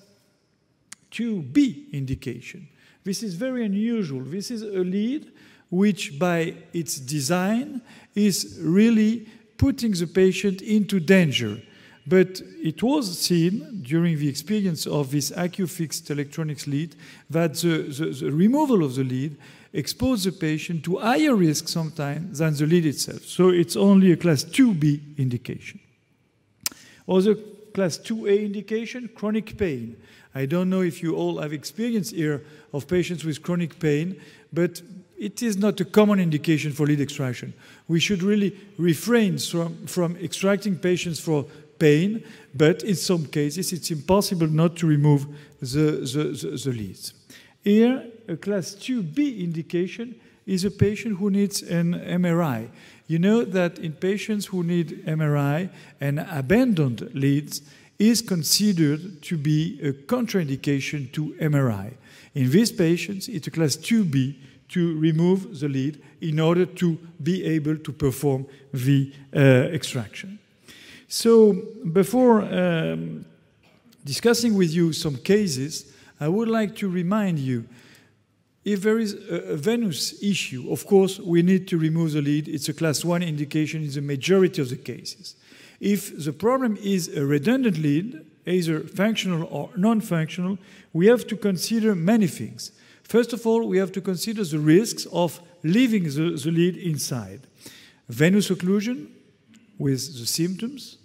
D: 2B indication. This is very unusual. This is a lead which, by its design, is really putting the patient into danger. But it was seen during the experience of this AccuFixed electronics lead that the, the, the, removal of the lead exposed the patient to higher risk sometimes than the lead itself. So it's only a class 2B indication. Other class 2A indication, chronic pain. I don't know if you all have experience here of patients with chronic pain, but it is not a common indication for lead extraction. We should really refrain from, from extracting patients for pain, but in some cases it's impossible not to remove the, the, the, the leads. Here, a class 2B indication is a patient who needs an MRI. You know that in patients who need MRI, an abandoned leads is considered to be a contraindication to MRI. In these patients, it's a class 2B to remove the lead in order to be able to perform the uh, extraction. So before um, discussing with you some cases, I would like to remind you if there is a venous issue, of course, we need to remove the lead. It's a class 1 indication in the majority of the cases. If the problem is a redundant lead, either functional or non-functional, we have to consider many things. First of all, we have to consider the risks of leaving the, the lead inside. Venous occlusion, with the symptoms,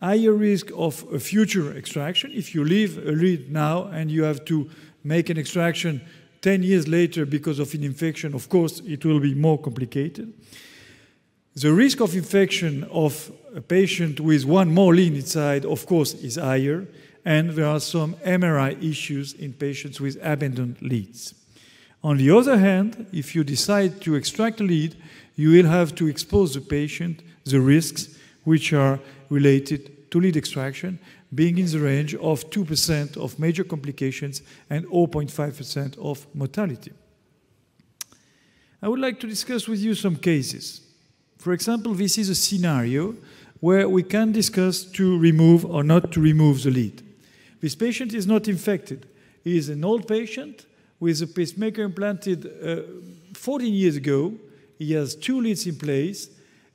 D: higher risk of a future extraction. If you leave a lead now and you have to make an extraction 10 years later because of an infection, of course, it will be more complicated. The risk of infection of a patient with one more lean inside, of course, is higher, and there are some MRI issues in patients with abandoned leads. On the other hand, if you decide to extract a lead, you will have to expose the patient the risks which are related to lead extraction, being in the range of 2% of major complications and 0.5% of mortality. I would like to discuss with you some cases. For example, this is a scenario where we can discuss to remove or not to remove the lead. This patient is not infected. He is an old patient with a pacemaker implanted uh, 14 years ago. He has two leads in place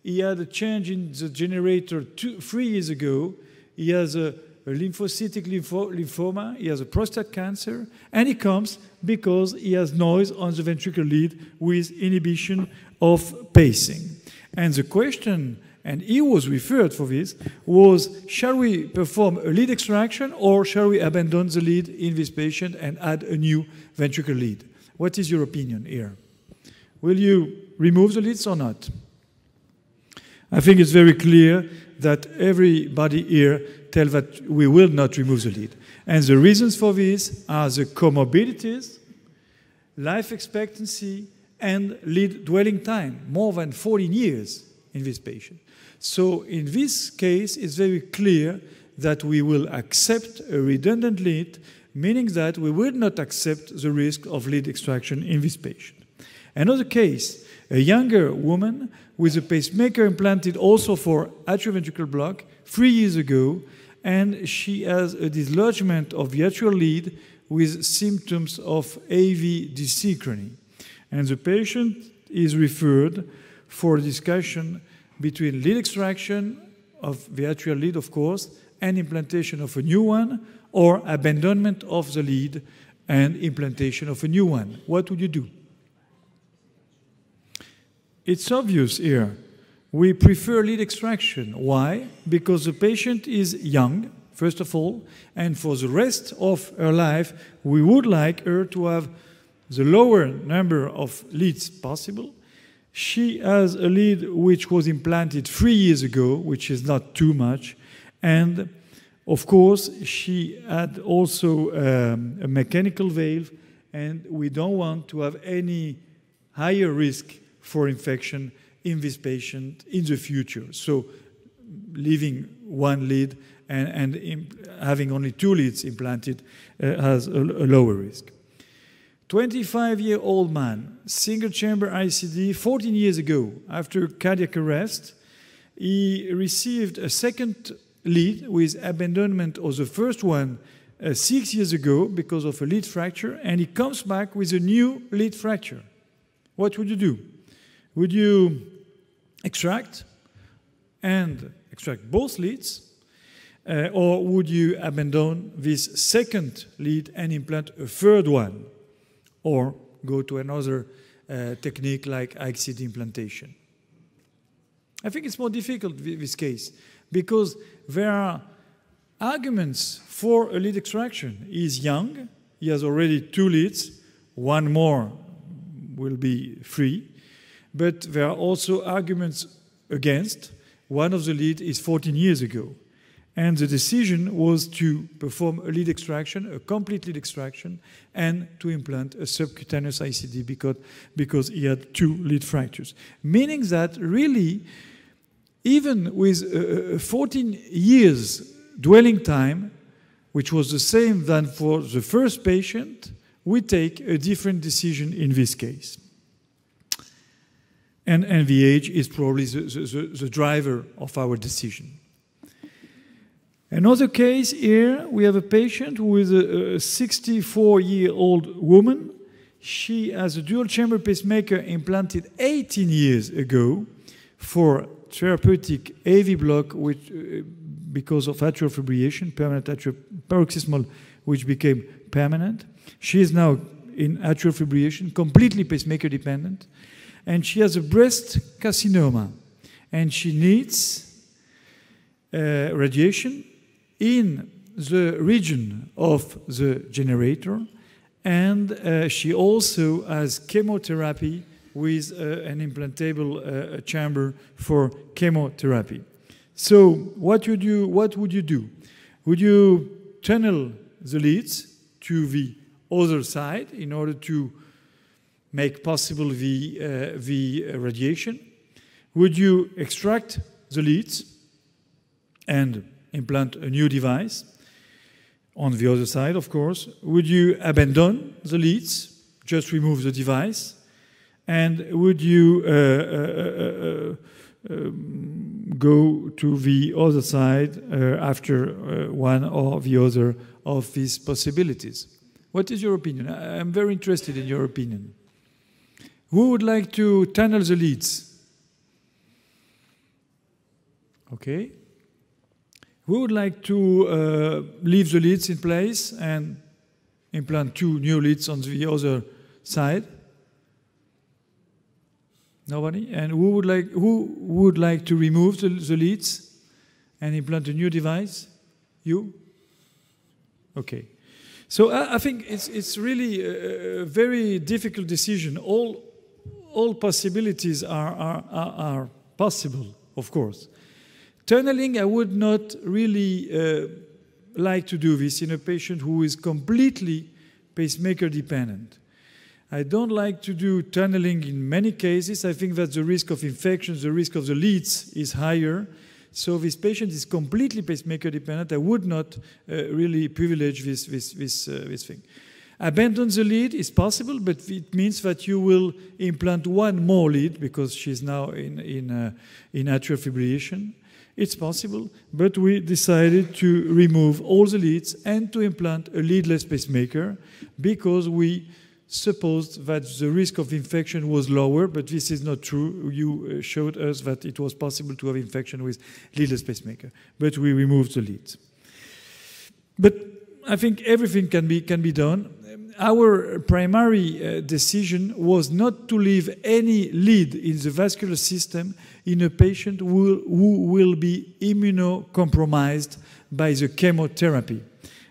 D: he had a change in the generator two, three years ago. He has a, a lymphocytic lympho lymphoma. He has a prostate cancer. And he comes because he has noise on the ventricular lead with inhibition of pacing. And the question, and he was referred for this, was shall we perform a lead extraction or shall we abandon the lead in this patient and add a new ventricular lead? What is your opinion here? Will you remove the leads or not? I think it's very clear that everybody here tell that we will not remove the lead. And the reasons for this are the comorbidities, life expectancy, and lead dwelling time, more than 14 years in this patient. So in this case, it's very clear that we will accept a redundant lead, meaning that we will not accept the risk of lead extraction in this patient. Another case, a younger woman with a pacemaker implanted also for atrioventricular block three years ago, and she has a dislodgement of the atrial lead with symptoms of AV desynchrony. And the patient is referred for discussion between lead extraction of the atrial lead, of course, and implantation of a new one, or abandonment of the lead and implantation of a new one. What would you do? It's obvious here. We prefer lead extraction. Why? Because the patient is young, first of all, and for the rest of her life, we would like her to have the lower number of leads possible. She has a lead which was implanted three years ago, which is not too much. And of course, she had also um, a mechanical valve, and we don't want to have any higher risk for infection in this patient in the future. So leaving one lead and, and having only two leads implanted uh, has a, a, lower risk. 25 year old man, single chamber ICD, 14 years ago, after cardiac arrest, he received a second lead with abandonment of the first one uh, six years ago because of a lead fracture, and he comes back with a new lead fracture. What would you do? would you extract and extract both leads, uh, or would you abandon this second lead and implant a third one, or go to another uh, technique like ICD implantation? I think it's more difficult with this case because there are arguments for a lead extraction. He's young, he has already two leads, one more will be free, but there are also arguments against. One of the lead is 14 years ago. And the decision was to perform a lead extraction, a complete lead extraction, and to implant a subcutaneous ICD because, because he had two lead fractures. Meaning that really, even with uh, 14 years dwelling time, which was the same than for the first patient, we take a different decision in this case and NVH is probably the, the, the driver of our decision. Another case here, we have a patient with a 64-year-old woman. She has a dual-chamber pacemaker implanted 18 years ago for therapeutic AV block which, uh, because of atrial fibrillation, permanent atrial paroxysmal, which became permanent. She is now in atrial fibrillation, completely pacemaker dependent and she has a breast carcinoma, and she needs uh, radiation in the region of the generator, and uh, she also has chemotherapy with uh, an implantable uh, chamber for chemotherapy. So what would you what would you do? Would you tunnel the leads to the other side in order to make possible the, uh, the radiation? Would you extract the leads and implant a new device? On the other side, of course, would you abandon the leads, just remove the device? And would you uh, uh, uh, uh um, go to the other side uh, after one or the other of these possibilities? What is your opinion? I'm very interested in your opinion. Who would like to tunnel the leads? Okay. Who would like to uh, leave the leads in place and implant two new leads on the other side? Nobody? And who would like, who would like to remove the, the leads and implant a new device? You? Okay. So I, I think it's, it's really a, a very difficult decision. All all possibilities are, are, are, are possible, of course. Tunneling, I would not really uh, like to do this in a patient who is completely pacemaker dependent. I don't like to do tunneling in many cases. I think that the risk of infections, the risk of the leads is higher. So this patient is completely pacemaker dependent. I would not uh, really privilege this, this, this, uh, this thing. Abandon the lead is possible, but it means that you will implant one more lead because she's now in, in, uh, in atrial fibrillation. It's possible, but we decided to remove all the leads and to implant a leadless pacemaker because we supposed that the risk of infection was lower, but this is not true. You uh, showed us that it was possible to have infection with leadless pacemaker, but we removed the lead. But I think everything can be, can be done our primary uh, decision was not to leave any lead in the vascular system in a patient who, who will be immunocompromised by the chemotherapy.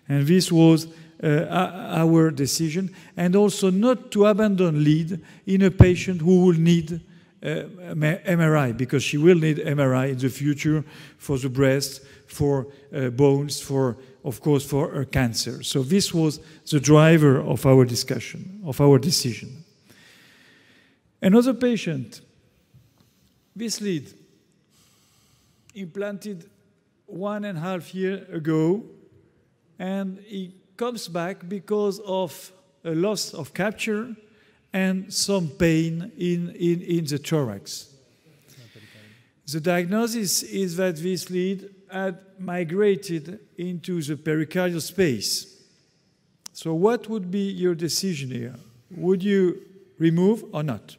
D: And this was uh, our decision, and also not to abandon lead in a patient who will need uh, MRI, because she will need MRI in the future for the breast, for uh, bones, for of course, for uh, cancer. So this was the driver of our discussion, of our decision. Another patient, this lead, implanted one and a half year ago, and he comes back because of a loss of capture and some pain in, in, in the thorax. The diagnosis is that this lead had migrated into the pericardial space. So what would be your decision here? Would you remove or not?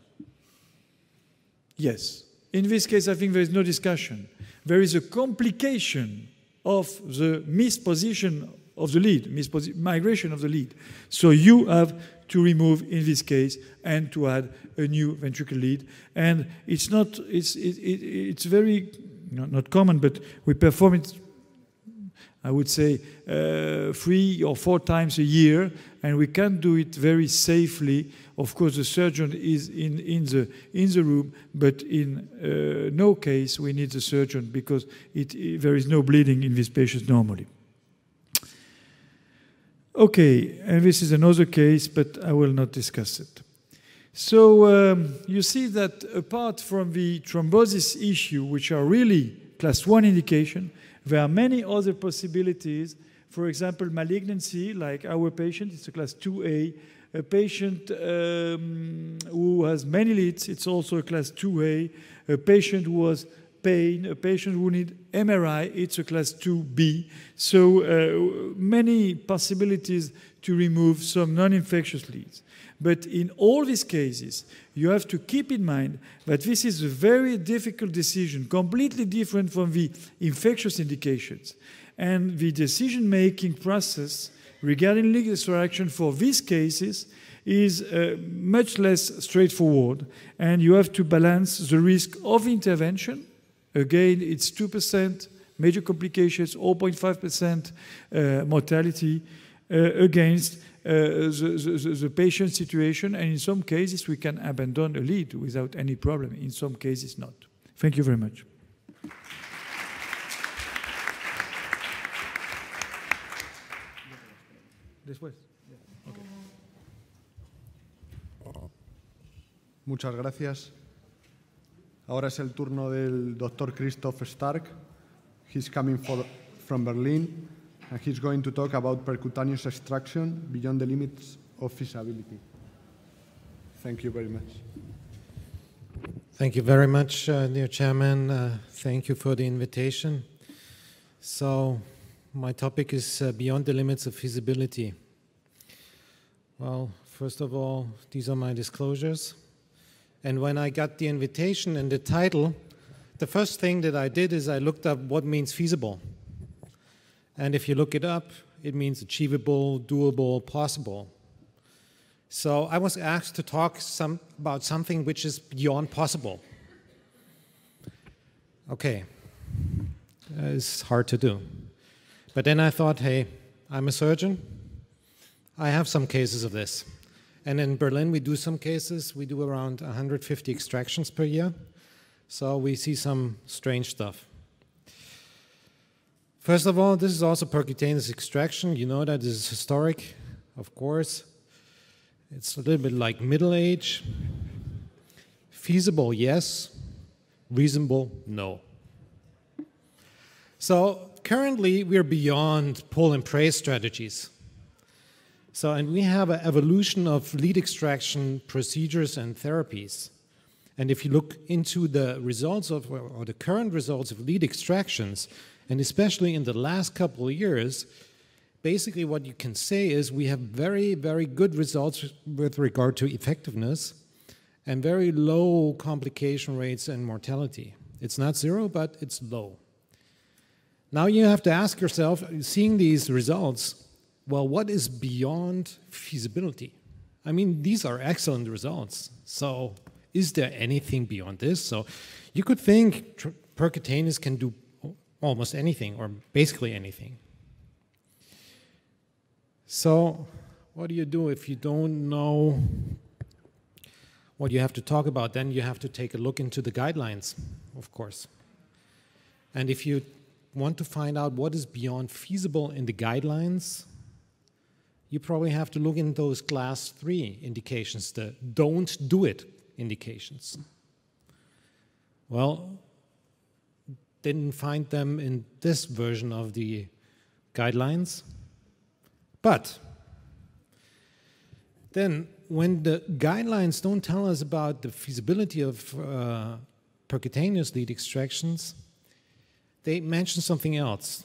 D: Yes. In this case, I think there is no discussion. There is a complication of the misposition of the lead, migration of the lead. So you have to remove in this case and to add a new ventricular lead. And it's not, it's, it, it, it's very, not common, but we perform it I would say, uh, three or four times a year, and we can do it very safely. Of course, the surgeon is in, in, the, in the room, but in uh, no case we need the surgeon because it, it, there is no bleeding in these patients normally. Okay, and this is another case, but I will not discuss it. So um, you see that apart from the thrombosis issue, which are really class 1 indication, there are many other possibilities. For example, malignancy, like our patient, it's a class 2A. A patient um, who has many leads, it's also a class 2A. A patient who has pain, a patient who needs MRI, it's a class 2B. So uh, many possibilities to remove some non-infectious leads. But in all these cases, you have to keep in mind that this is a very difficult decision, completely different from the infectious indications. And the decision making process regarding legal extraction for these cases is uh, much less straightforward. And you have to balance the risk of intervention. Again, it's 2%, major complications, 0.5% uh, mortality, uh, against uh, the, the, the patient situation, and in some cases we can abandon a lead without any problem, in some cases not. Thank you very much. Después. Okay.
E: Uh, muchas gracias. Ahora es el turno del doctor Christoph Stark. He's
C: coming for, from Berlin and he's going to talk about percutaneous extraction beyond the limits of feasibility. Thank you very much.
E: Thank you very much, uh, dear Chairman. Uh, thank you for the invitation. So, my topic is uh, beyond the limits of feasibility. Well, first of all, these are my disclosures. And when I got the invitation and the title, the first thing that I did is I looked up what means feasible. And if you look it up, it means achievable, doable, possible. So I was asked to talk some, about something which is beyond possible. Okay, uh, it's hard to do. But then I thought, hey, I'm a surgeon. I have some cases of this. And in Berlin, we do some cases. We do around 150 extractions per year. So we see some strange stuff. First of all, this is also percutaneous extraction. You know that this is historic, of course. It's a little bit like middle age. Feasible, yes. Reasonable, no. So currently, we're beyond pull and pray strategies. So, and we have an evolution of lead extraction procedures and therapies. And if you look into the results of, or the current results of lead extractions, and especially in the last couple of years, basically what you can say is we have very, very good results with regard to effectiveness and very low complication rates and mortality. It's not zero, but it's low. Now you have to ask yourself, seeing these results, well, what is beyond feasibility? I mean, these are excellent results. So, is there anything beyond this? So, you could think percutaneous can do almost anything or basically anything. So, what do you do if you don't know what you have to talk about? Then you have to take a look into the guidelines, of course. And if you want to find out what is beyond feasible in the guidelines, you probably have to look in those class three indications, the don't do it indications. Well, didn't find them in this version of the guidelines. But then, when the guidelines don't tell us about the feasibility of uh, percutaneous lead extractions, they mention something else.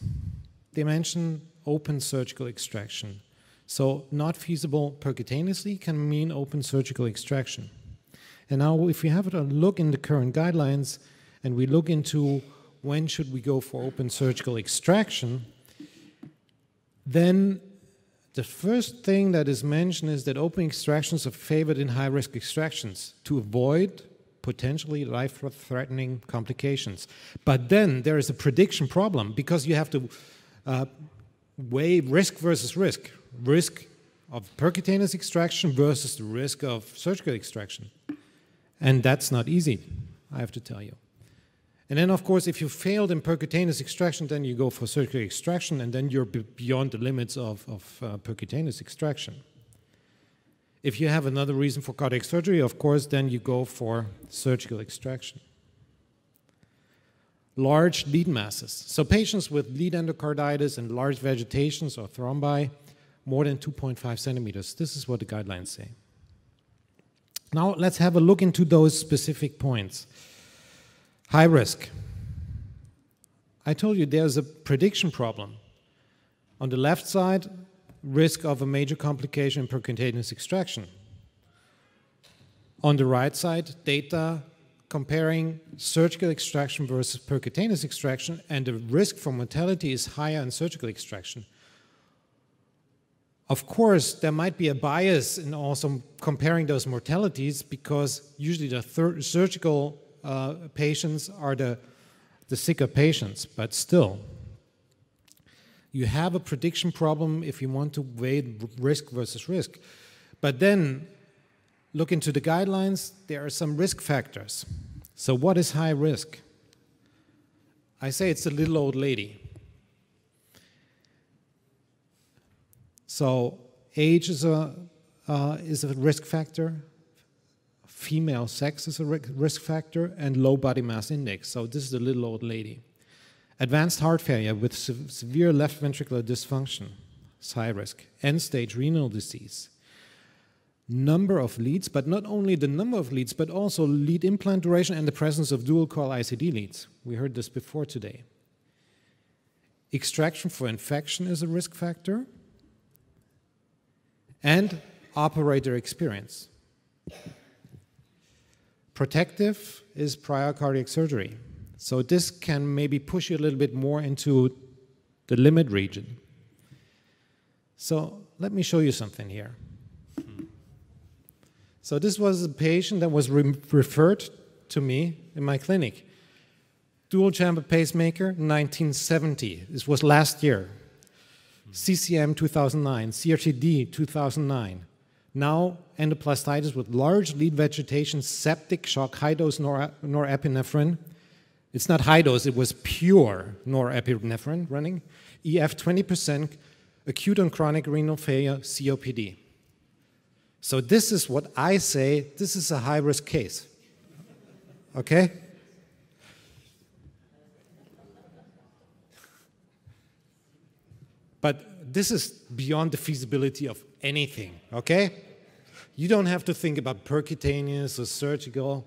E: They mention open surgical extraction. So, not feasible percutaneously can mean open surgical extraction. And now, if we have a look in the current guidelines and we look into when should we go for open surgical extraction, then the first thing that is mentioned is that open extractions are favored in high risk extractions to avoid potentially life threatening complications. But then there is a prediction problem because you have to uh, weigh risk versus risk risk of percutaneous extraction versus the risk of surgical extraction. And that's not easy, I have to tell you. And then, of course, if you failed in percutaneous extraction, then you go for circular extraction, and then you're beyond the limits of, of uh, percutaneous extraction. If you have another reason for cardiac surgery, of course, then you go for surgical extraction. Large lead masses. So patients with lead endocarditis and large vegetations or thrombi, more than 2.5 centimeters. This is what the guidelines say. Now let's have a look into those specific points. High risk. I told you there's a prediction problem. On the left side, risk of a major complication per cutaneous extraction. On the right side, data comparing surgical extraction versus percutaneous extraction, and the risk for mortality is higher in surgical extraction. Of course, there might be a bias in also comparing those mortalities because usually the surgical uh, patients are the, the sicker patients, but still, you have a prediction problem if you want to weigh risk versus risk. But then, look into the guidelines, there are some risk factors. So, what is high risk? I say it's a little old lady. So, age is a, uh, is a risk factor, female sex is a risk factor, and low body mass index. So this is the little old lady. Advanced heart failure with se severe left ventricular dysfunction is high risk. End stage renal disease. Number of leads, but not only the number of leads, but also lead implant duration and the presence of dual call ICD leads. We heard this before today. Extraction for infection is a risk factor. And operator experience. Protective is prior cardiac surgery. So this can maybe push you a little bit more into the limit region. So let me show you something here. So this was a patient that was re referred to me in my clinic. Dual chamber pacemaker, 1970. This was last year. CCM 2009, CRTD 2009 now endoplastitis with large lead vegetation, septic shock, high dose nor norepinephrine. It's not high dose, it was pure norepinephrine running. EF 20%, acute and chronic renal failure, COPD. So, this is what I say this is a high risk case. Okay? But this is beyond the feasibility of anything, okay? You don't have to think about percutaneous or surgical.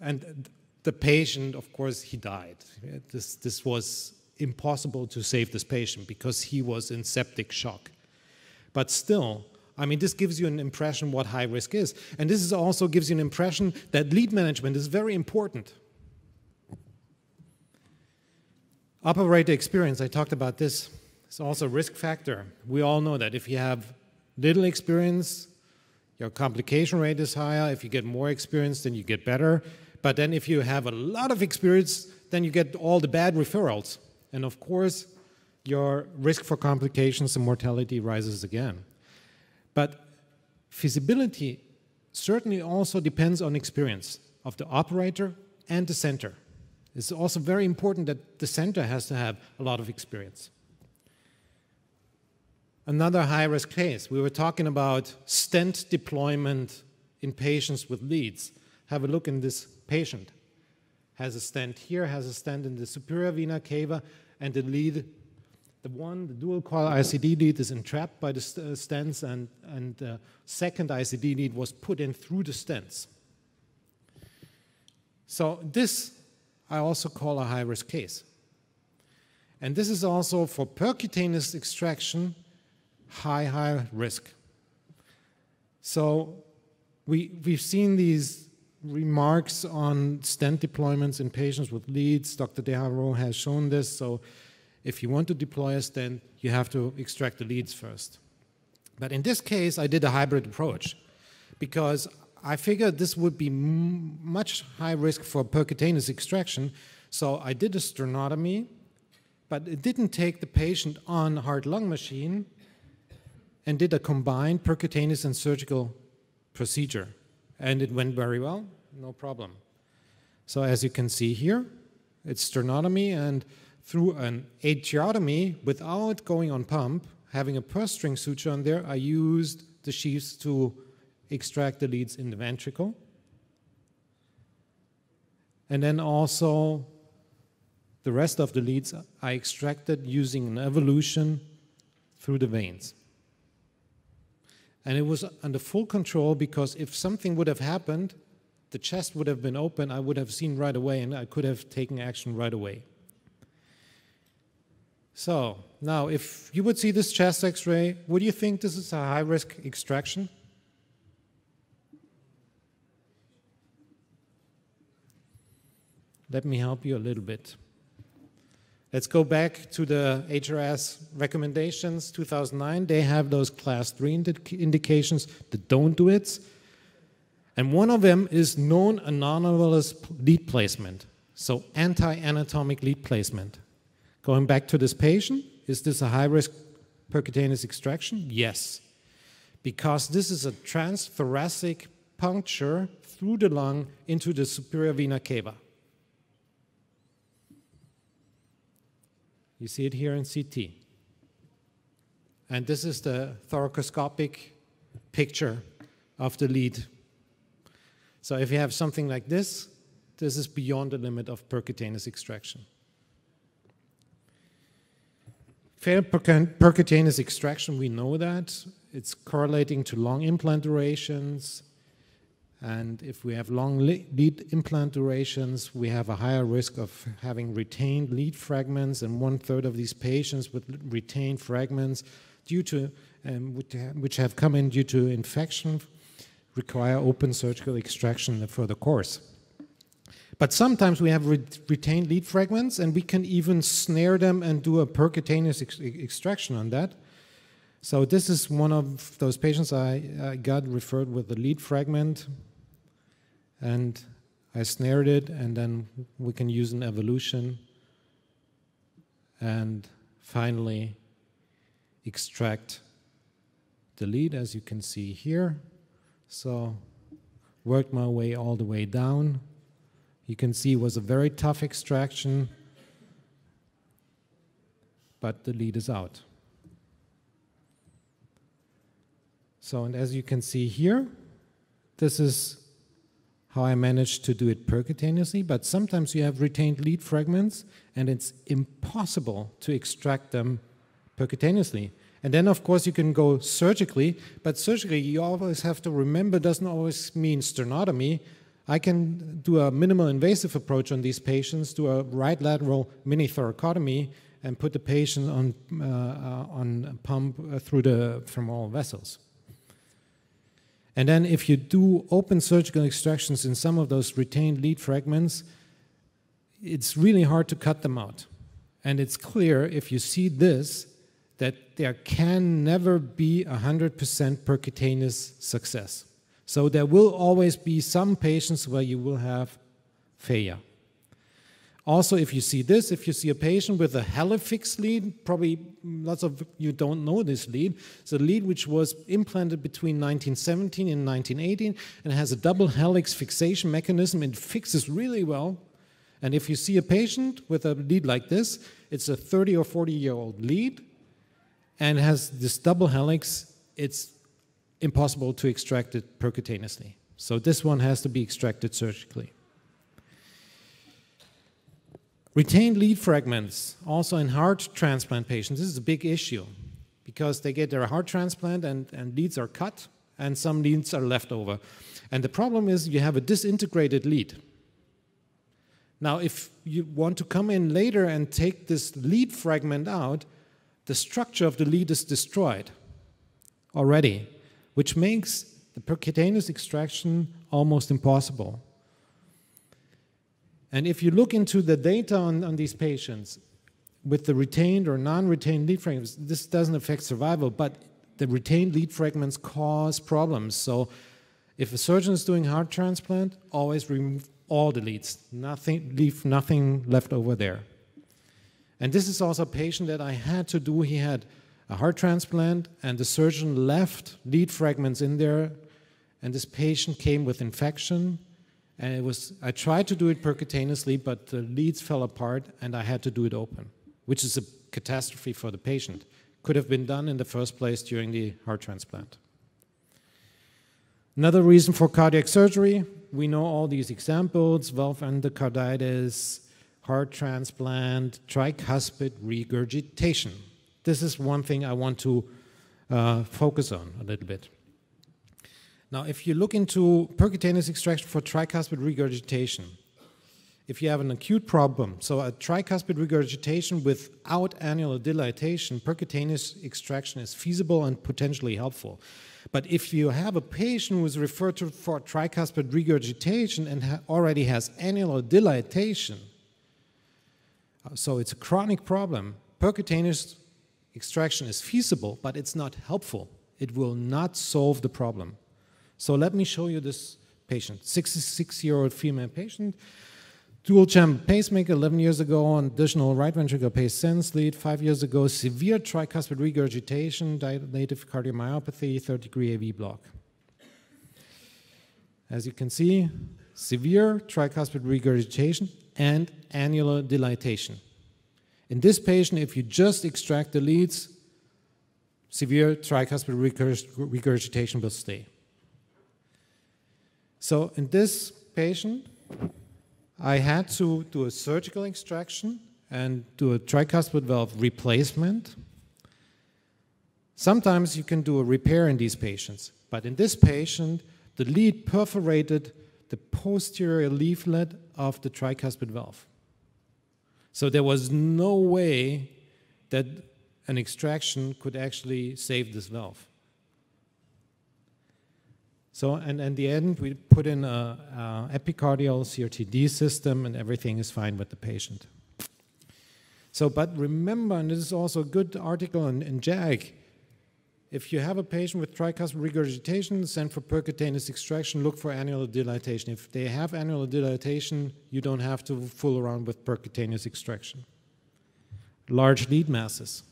E: And the patient, of course, he died. This, this was impossible to save this patient because he was in septic shock. But still, I mean, this gives you an impression what high risk is. And this is also gives you an impression that lead management is very important. Operator experience, I talked about this, It's also a risk factor. We all know that if you have little experience, your complication rate is higher. If you get more experience, then you get better. But then if you have a lot of experience, then you get all the bad referrals. And of course, your risk for complications and mortality rises again. But feasibility certainly also depends on experience of the operator and the center. It's also very important that the center has to have a lot of experience. Another high-risk case, we were talking about stent deployment in patients with leads. Have a look in this patient. Has a stent here, has a stent in the superior vena cava, and the lead, the one, the dual coil ICD lead is entrapped by the uh, stents, and, and the uh, second ICD lead was put in through the stents. So this I also call a high-risk case. And this is also for percutaneous extraction, high, high risk. So we, we've seen these remarks on stent deployments in patients with leads. Dr. Deharo has shown this. So if you want to deploy a stent, you have to extract the leads first. But in this case, I did a hybrid approach because I figured this would be much high risk for percutaneous extraction. So I did a sternotomy, but it didn't take the patient on heart lung machine and did a combined percutaneous and surgical procedure. And it went very well, no problem. So as you can see here, it's sternotomy and through an atriotomy, without going on pump, having a purse string suture on there, I used the sheaths to extract the leads in the ventricle. And then also the rest of the leads I extracted using an evolution through the veins. And it was under full control because if something would have happened, the chest would have been open, I would have seen right away, and I could have taken action right away. So, now if you would see this chest x ray, would you think this is a high risk extraction? Let me help you a little bit. Let's go back to the HRS recommendations 2009. They have those class 3 indi indications, that don't do it. And one of them is non anomalous lead placement, so anti anatomic lead placement. Going back to this patient, is this a high risk percutaneous extraction? Yes. Because this is a transthoracic puncture through the lung into the superior vena cava. You see it here in CT. And this is the thoracoscopic picture of the lead. So if you have something like this, this is beyond the limit of percutaneous extraction. Failed percutaneous extraction, we know that. It's correlating to long implant durations, and if we have long lead implant durations, we have a higher risk of having retained lead fragments, and one third of these patients with retained fragments due to um, which have come in due to infection require open surgical extraction in further course. But sometimes we have re retained lead fragments, and we can even snare them and do a percutaneous ex extraction on that. So this is one of those patients I, I got referred with a lead fragment and I snared it, and then we can use an evolution and finally extract the lead, as you can see here. So worked my way all the way down. You can see it was a very tough extraction, but the lead is out. So, and as you can see here, this is how I managed to do it percutaneously, but sometimes you have retained lead fragments and it's impossible to extract them percutaneously. And then, of course, you can go surgically, but surgically, you always have to remember doesn't always mean sternotomy. I can do a minimal invasive approach on these patients, do a right lateral mini thoracotomy, and put the patient on, uh, on a pump uh, through the femoral vessels. And then if you do open surgical extractions in some of those retained lead fragments, it's really hard to cut them out. And it's clear if you see this that there can never be 100% percutaneous success. So there will always be some patients where you will have failure. Also, if you see this, if you see a patient with a halifix lead, probably lots of you don't know this lead. It's a lead which was implanted between 1917 and 1918 and has a double helix fixation mechanism. It fixes really well. And if you see a patient with a lead like this, it's a 30 or 40 year old lead and has this double helix. It's impossible to extract it percutaneously. So this one has to be extracted surgically. Retained lead fragments, also in heart transplant patients, this is a big issue because they get their heart transplant and, and leads are cut and some leads are left over. And the problem is you have a disintegrated lead. Now, if you want to come in later and take this lead fragment out, the structure of the lead is destroyed already, which makes the percutaneous extraction almost impossible. And if you look into the data on, on these patients with the retained or non retained lead fragments, this doesn't affect survival, but the retained lead fragments cause problems. So if a surgeon is doing heart transplant, always remove all the leads, nothing, leave nothing left over there. And this is also a patient that I had to do. He had a heart transplant, and the surgeon left lead fragments in there. And this patient came with infection, and it was, I tried to do it percutaneously, but the leads fell apart and I had to do it open, which is a catastrophe for the patient. Could have been done in the first place during the heart transplant. Another reason for cardiac surgery, we know all these examples, valve endocarditis, heart transplant, tricuspid regurgitation. This is one thing I want to uh, focus on a little bit. Now, if you look into percutaneous extraction for tricuspid regurgitation, if you have an acute problem, so a tricuspid regurgitation without annular dilatation, percutaneous extraction is feasible and potentially helpful. But if you have a patient who is referred to for tricuspid regurgitation and ha already has annular dilatation, uh, so it's a chronic problem, percutaneous extraction is feasible, but it's not helpful. It will not solve the problem. So let me show you this patient, 66-year-old female patient, dual chamber pacemaker 11 years ago, additional right ventricular pace sense lead 5 years ago, severe tricuspid regurgitation, dilative cardiomyopathy, third degree AV block. As you can see, severe tricuspid regurgitation and annular dilatation. In this patient, if you just extract the leads, severe tricuspid regurgitation will stay. So in this patient, I had to do a surgical extraction and do a tricuspid valve replacement. Sometimes you can do a repair in these patients, but in this patient, the lead perforated the posterior leaflet of the tricuspid valve. So there was no way that an extraction could actually save this valve. So, and in the end, we put in a, epicardial CRTD system, and everything is fine with the patient. So, but remember, and this is also a good article in, in JAG, if you have a patient with tricuspid regurgitation, send for percutaneous extraction, look for annular dilatation. If they have annular dilatation, you don't have to fool around with percutaneous extraction. Large lead masses.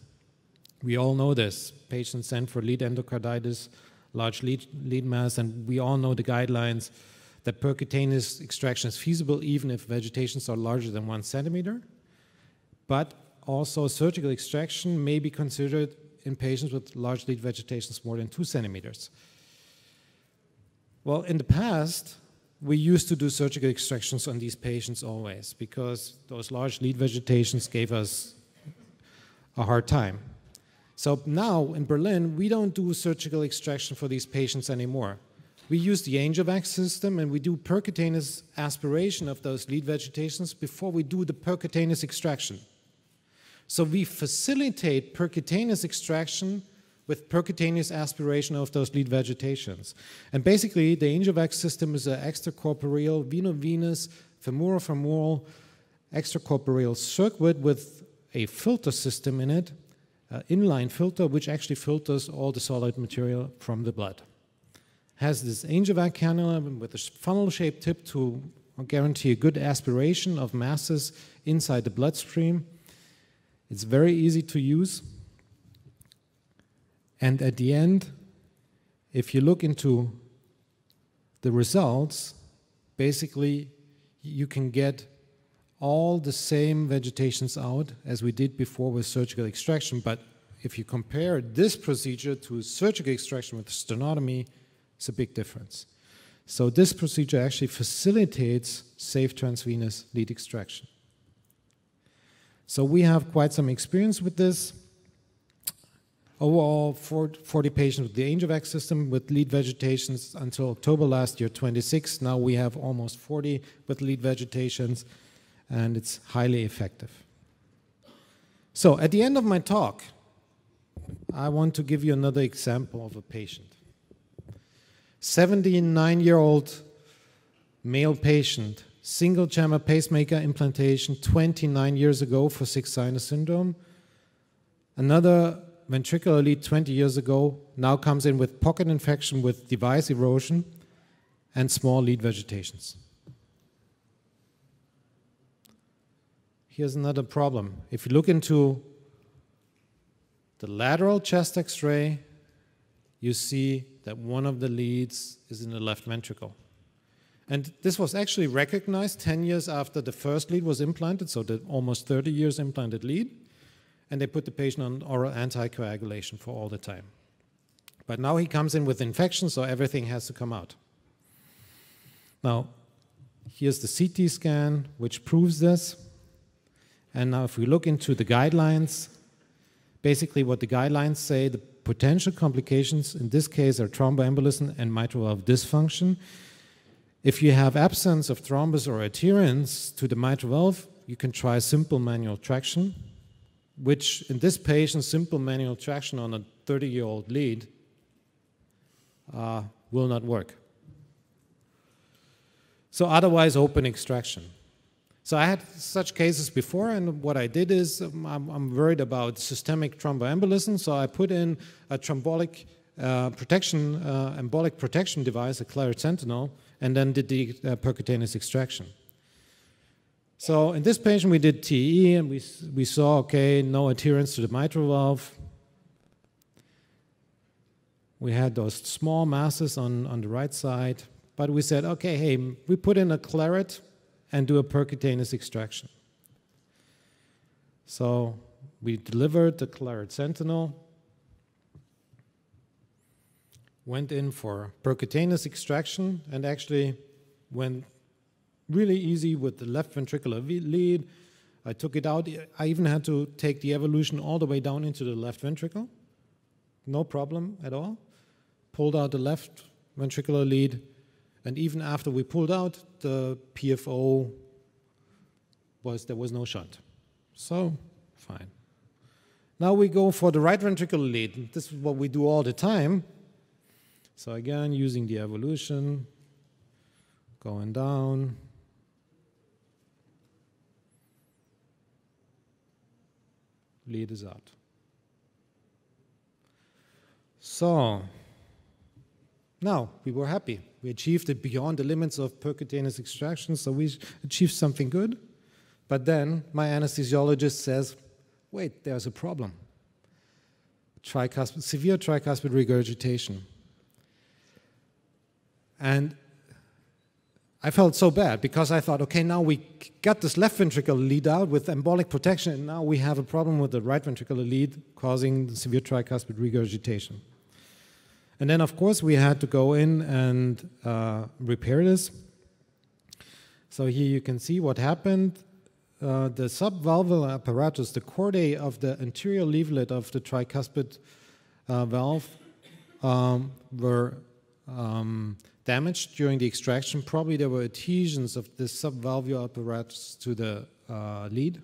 E: We all know this. Patients send for lead endocarditis large lead, lead mass. And we all know the guidelines that percutaneous extraction is feasible even if vegetations are larger than one centimeter. But also surgical extraction may be considered in patients with large lead vegetations more than two centimeters. Well, in the past, we used to do surgical extractions on these patients always because those large lead vegetations gave us a hard time. So now in Berlin, we don't do surgical extraction for these patients anymore. We use the AngioVac system and we do percutaneous aspiration of those lead vegetations before we do the percutaneous extraction. So we facilitate percutaneous extraction with percutaneous aspiration of those lead vegetations. And basically, the AngioVac system is an extracorporeal, veno-venous, femoral-femoral extracorporeal circuit with a filter system in it uh, inline filter, which actually filters all the solid material from the blood. Has this AngelVac cannula with a funnel-shaped tip to guarantee a good aspiration of masses inside the bloodstream. It's very easy to use. And at the end, if you look into the results, basically you can get all the same vegetations out as we did before with surgical extraction, but if you compare this procedure to surgical extraction with sternotomy, it's a big difference. So this procedure actually facilitates safe transvenous lead extraction. So we have quite some experience with this. Overall, 40 patients with the AngelVac system with lead vegetations until October last year, 26. Now we have almost 40 with lead vegetations and it's highly effective. So, at the end of my talk, I want to give you another example of a patient. 79 year old male patient, single chamber pacemaker implantation 29 years ago for six sinus syndrome. Another ventricular lead 20 years ago now comes in with pocket infection with device erosion and small lead vegetations. here's another problem. If you look into the lateral chest x ray, you see that one of the leads is in the left ventricle. And this was actually recognized 10 years after the first lead was implanted, so the almost 30 years implanted lead. And they put the patient on oral anticoagulation for all the time. But now he comes in with infection, so everything has to come out. Now, here's the CT scan, which proves this. And now if we look into the guidelines, basically what the guidelines say, the potential complications in this case are thromboembolism and mitral valve dysfunction. If you have absence of thrombus or adherence to the mitral valve, you can try simple manual traction, which in this patient, simple manual traction on a 30-year-old lead uh, will not work. So otherwise, open extraction. So I had such cases before, and what I did is um, I'm, I'm, worried about systemic thromboembolism, so I put in a thrombolic uh, protection, uh, embolic protection device, a Claret Sentinel, and then did the uh, percutaneous extraction. So in this patient, we did TE, and we, we saw, okay, no adherence to the mitral valve. We had those small masses on, on the right side, but we said, okay, hey, we put in a Claret, and do a percutaneous extraction. So we delivered the Claret Sentinel, went in for percutaneous extraction, and actually went really easy with the left ventricular lead. I took it out. I even had to take the evolution all the way down into the left ventricle. No problem at all. Pulled out the left ventricular lead, and even after we pulled out, the PFO was there was no shot. So, fine. Now we go for the right ventricular lead. This is what we do all the time. So again, using the evolution, going down. Lead is out. So, now we were happy. We achieved it beyond the limits of percutaneous extraction, so we achieved something good. But then my anesthesiologist says, wait, there's a problem. Tricuspid, severe tricuspid regurgitation. And I felt so bad because I thought, okay, now we got this left ventricular lead out with embolic protection, and now we have a problem with the right ventricular lead causing severe tricuspid regurgitation. And then, of course, we had to go in and uh, repair this. So here you can see what happened. Uh, the subvalvular apparatus, the chordae of the anterior leaflet of the tricuspid uh, valve um, were um, damaged during the extraction. Probably there were adhesions of the subvalvular apparatus to the uh, lead.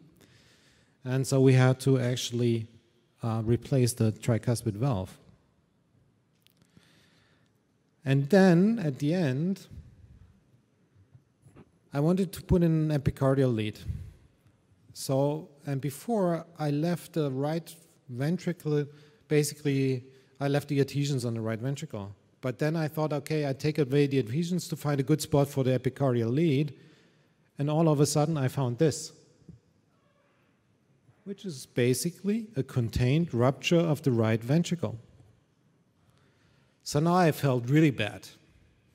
E: And so we had to actually uh, replace the tricuspid valve. And then at the end, I wanted to put in an epicardial lead. So, and before I left the right ventricle, basically, I left the adhesions on the right ventricle. But then I thought, okay, I take away the adhesions to find a good spot for the epicardial lead. And all of a sudden, I found this, which is basically a contained rupture of the right ventricle. So now I felt really bad.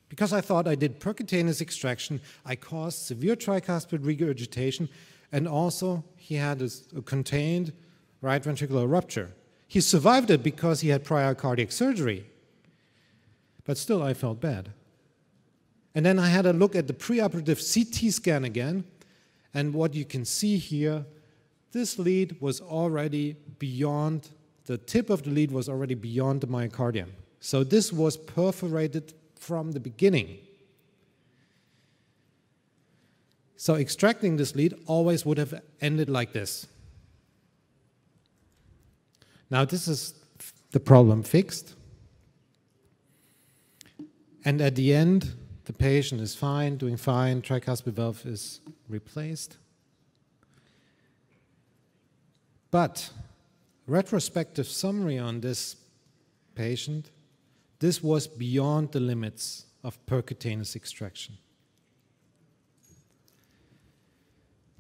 E: Because I thought I did percutaneous extraction, I caused severe tricuspid regurgitation, and also he had a, contained right ventricular rupture. He survived it because he had prior cardiac surgery. But still, I felt bad. And then I had a look at the preoperative CT scan again, and what you can see here, this lead was already beyond, the tip of the lead was already beyond the myocardium. So this was perforated from the beginning. So extracting this lead always would have ended like this. Now this is the problem fixed. And at the end, the patient is fine, doing fine, tricuspid valve is replaced. But retrospective summary on this patient this was beyond the limits of percutaneous extraction.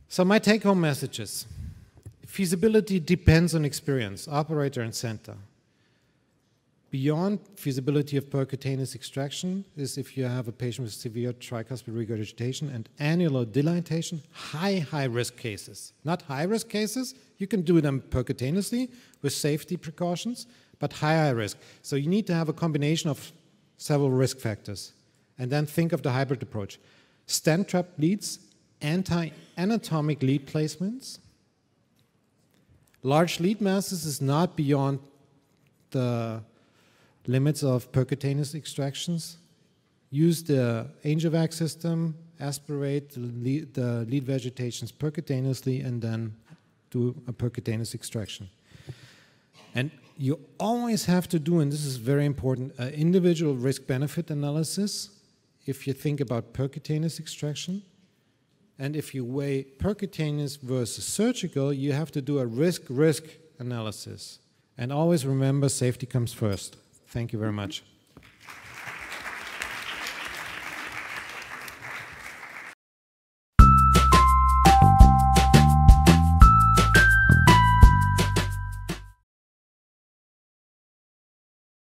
E: So, my take home messages feasibility depends on experience, operator and center. Beyond feasibility of percutaneous extraction is if you have a patient with severe tricuspid regurgitation and annular dilatation, high, high risk cases. Not high risk cases, you can do them percutaneously with safety precautions, but higher risk. So you need to have a combination of several risk factors and then think of the hybrid approach. Stand trap leads, anti anatomic lead placements. Large lead masses is not beyond the limits of percutaneous extractions. Use the AngelVac system, aspirate the lead, the lead vegetations percutaneously, and then do a percutaneous extraction. And you always have to do, and this is very important, uh, individual risk benefit analysis if you think about percutaneous extraction. And if you weigh percutaneous versus surgical, you have to do a risk risk analysis. And always remember safety comes first. Thank you very much.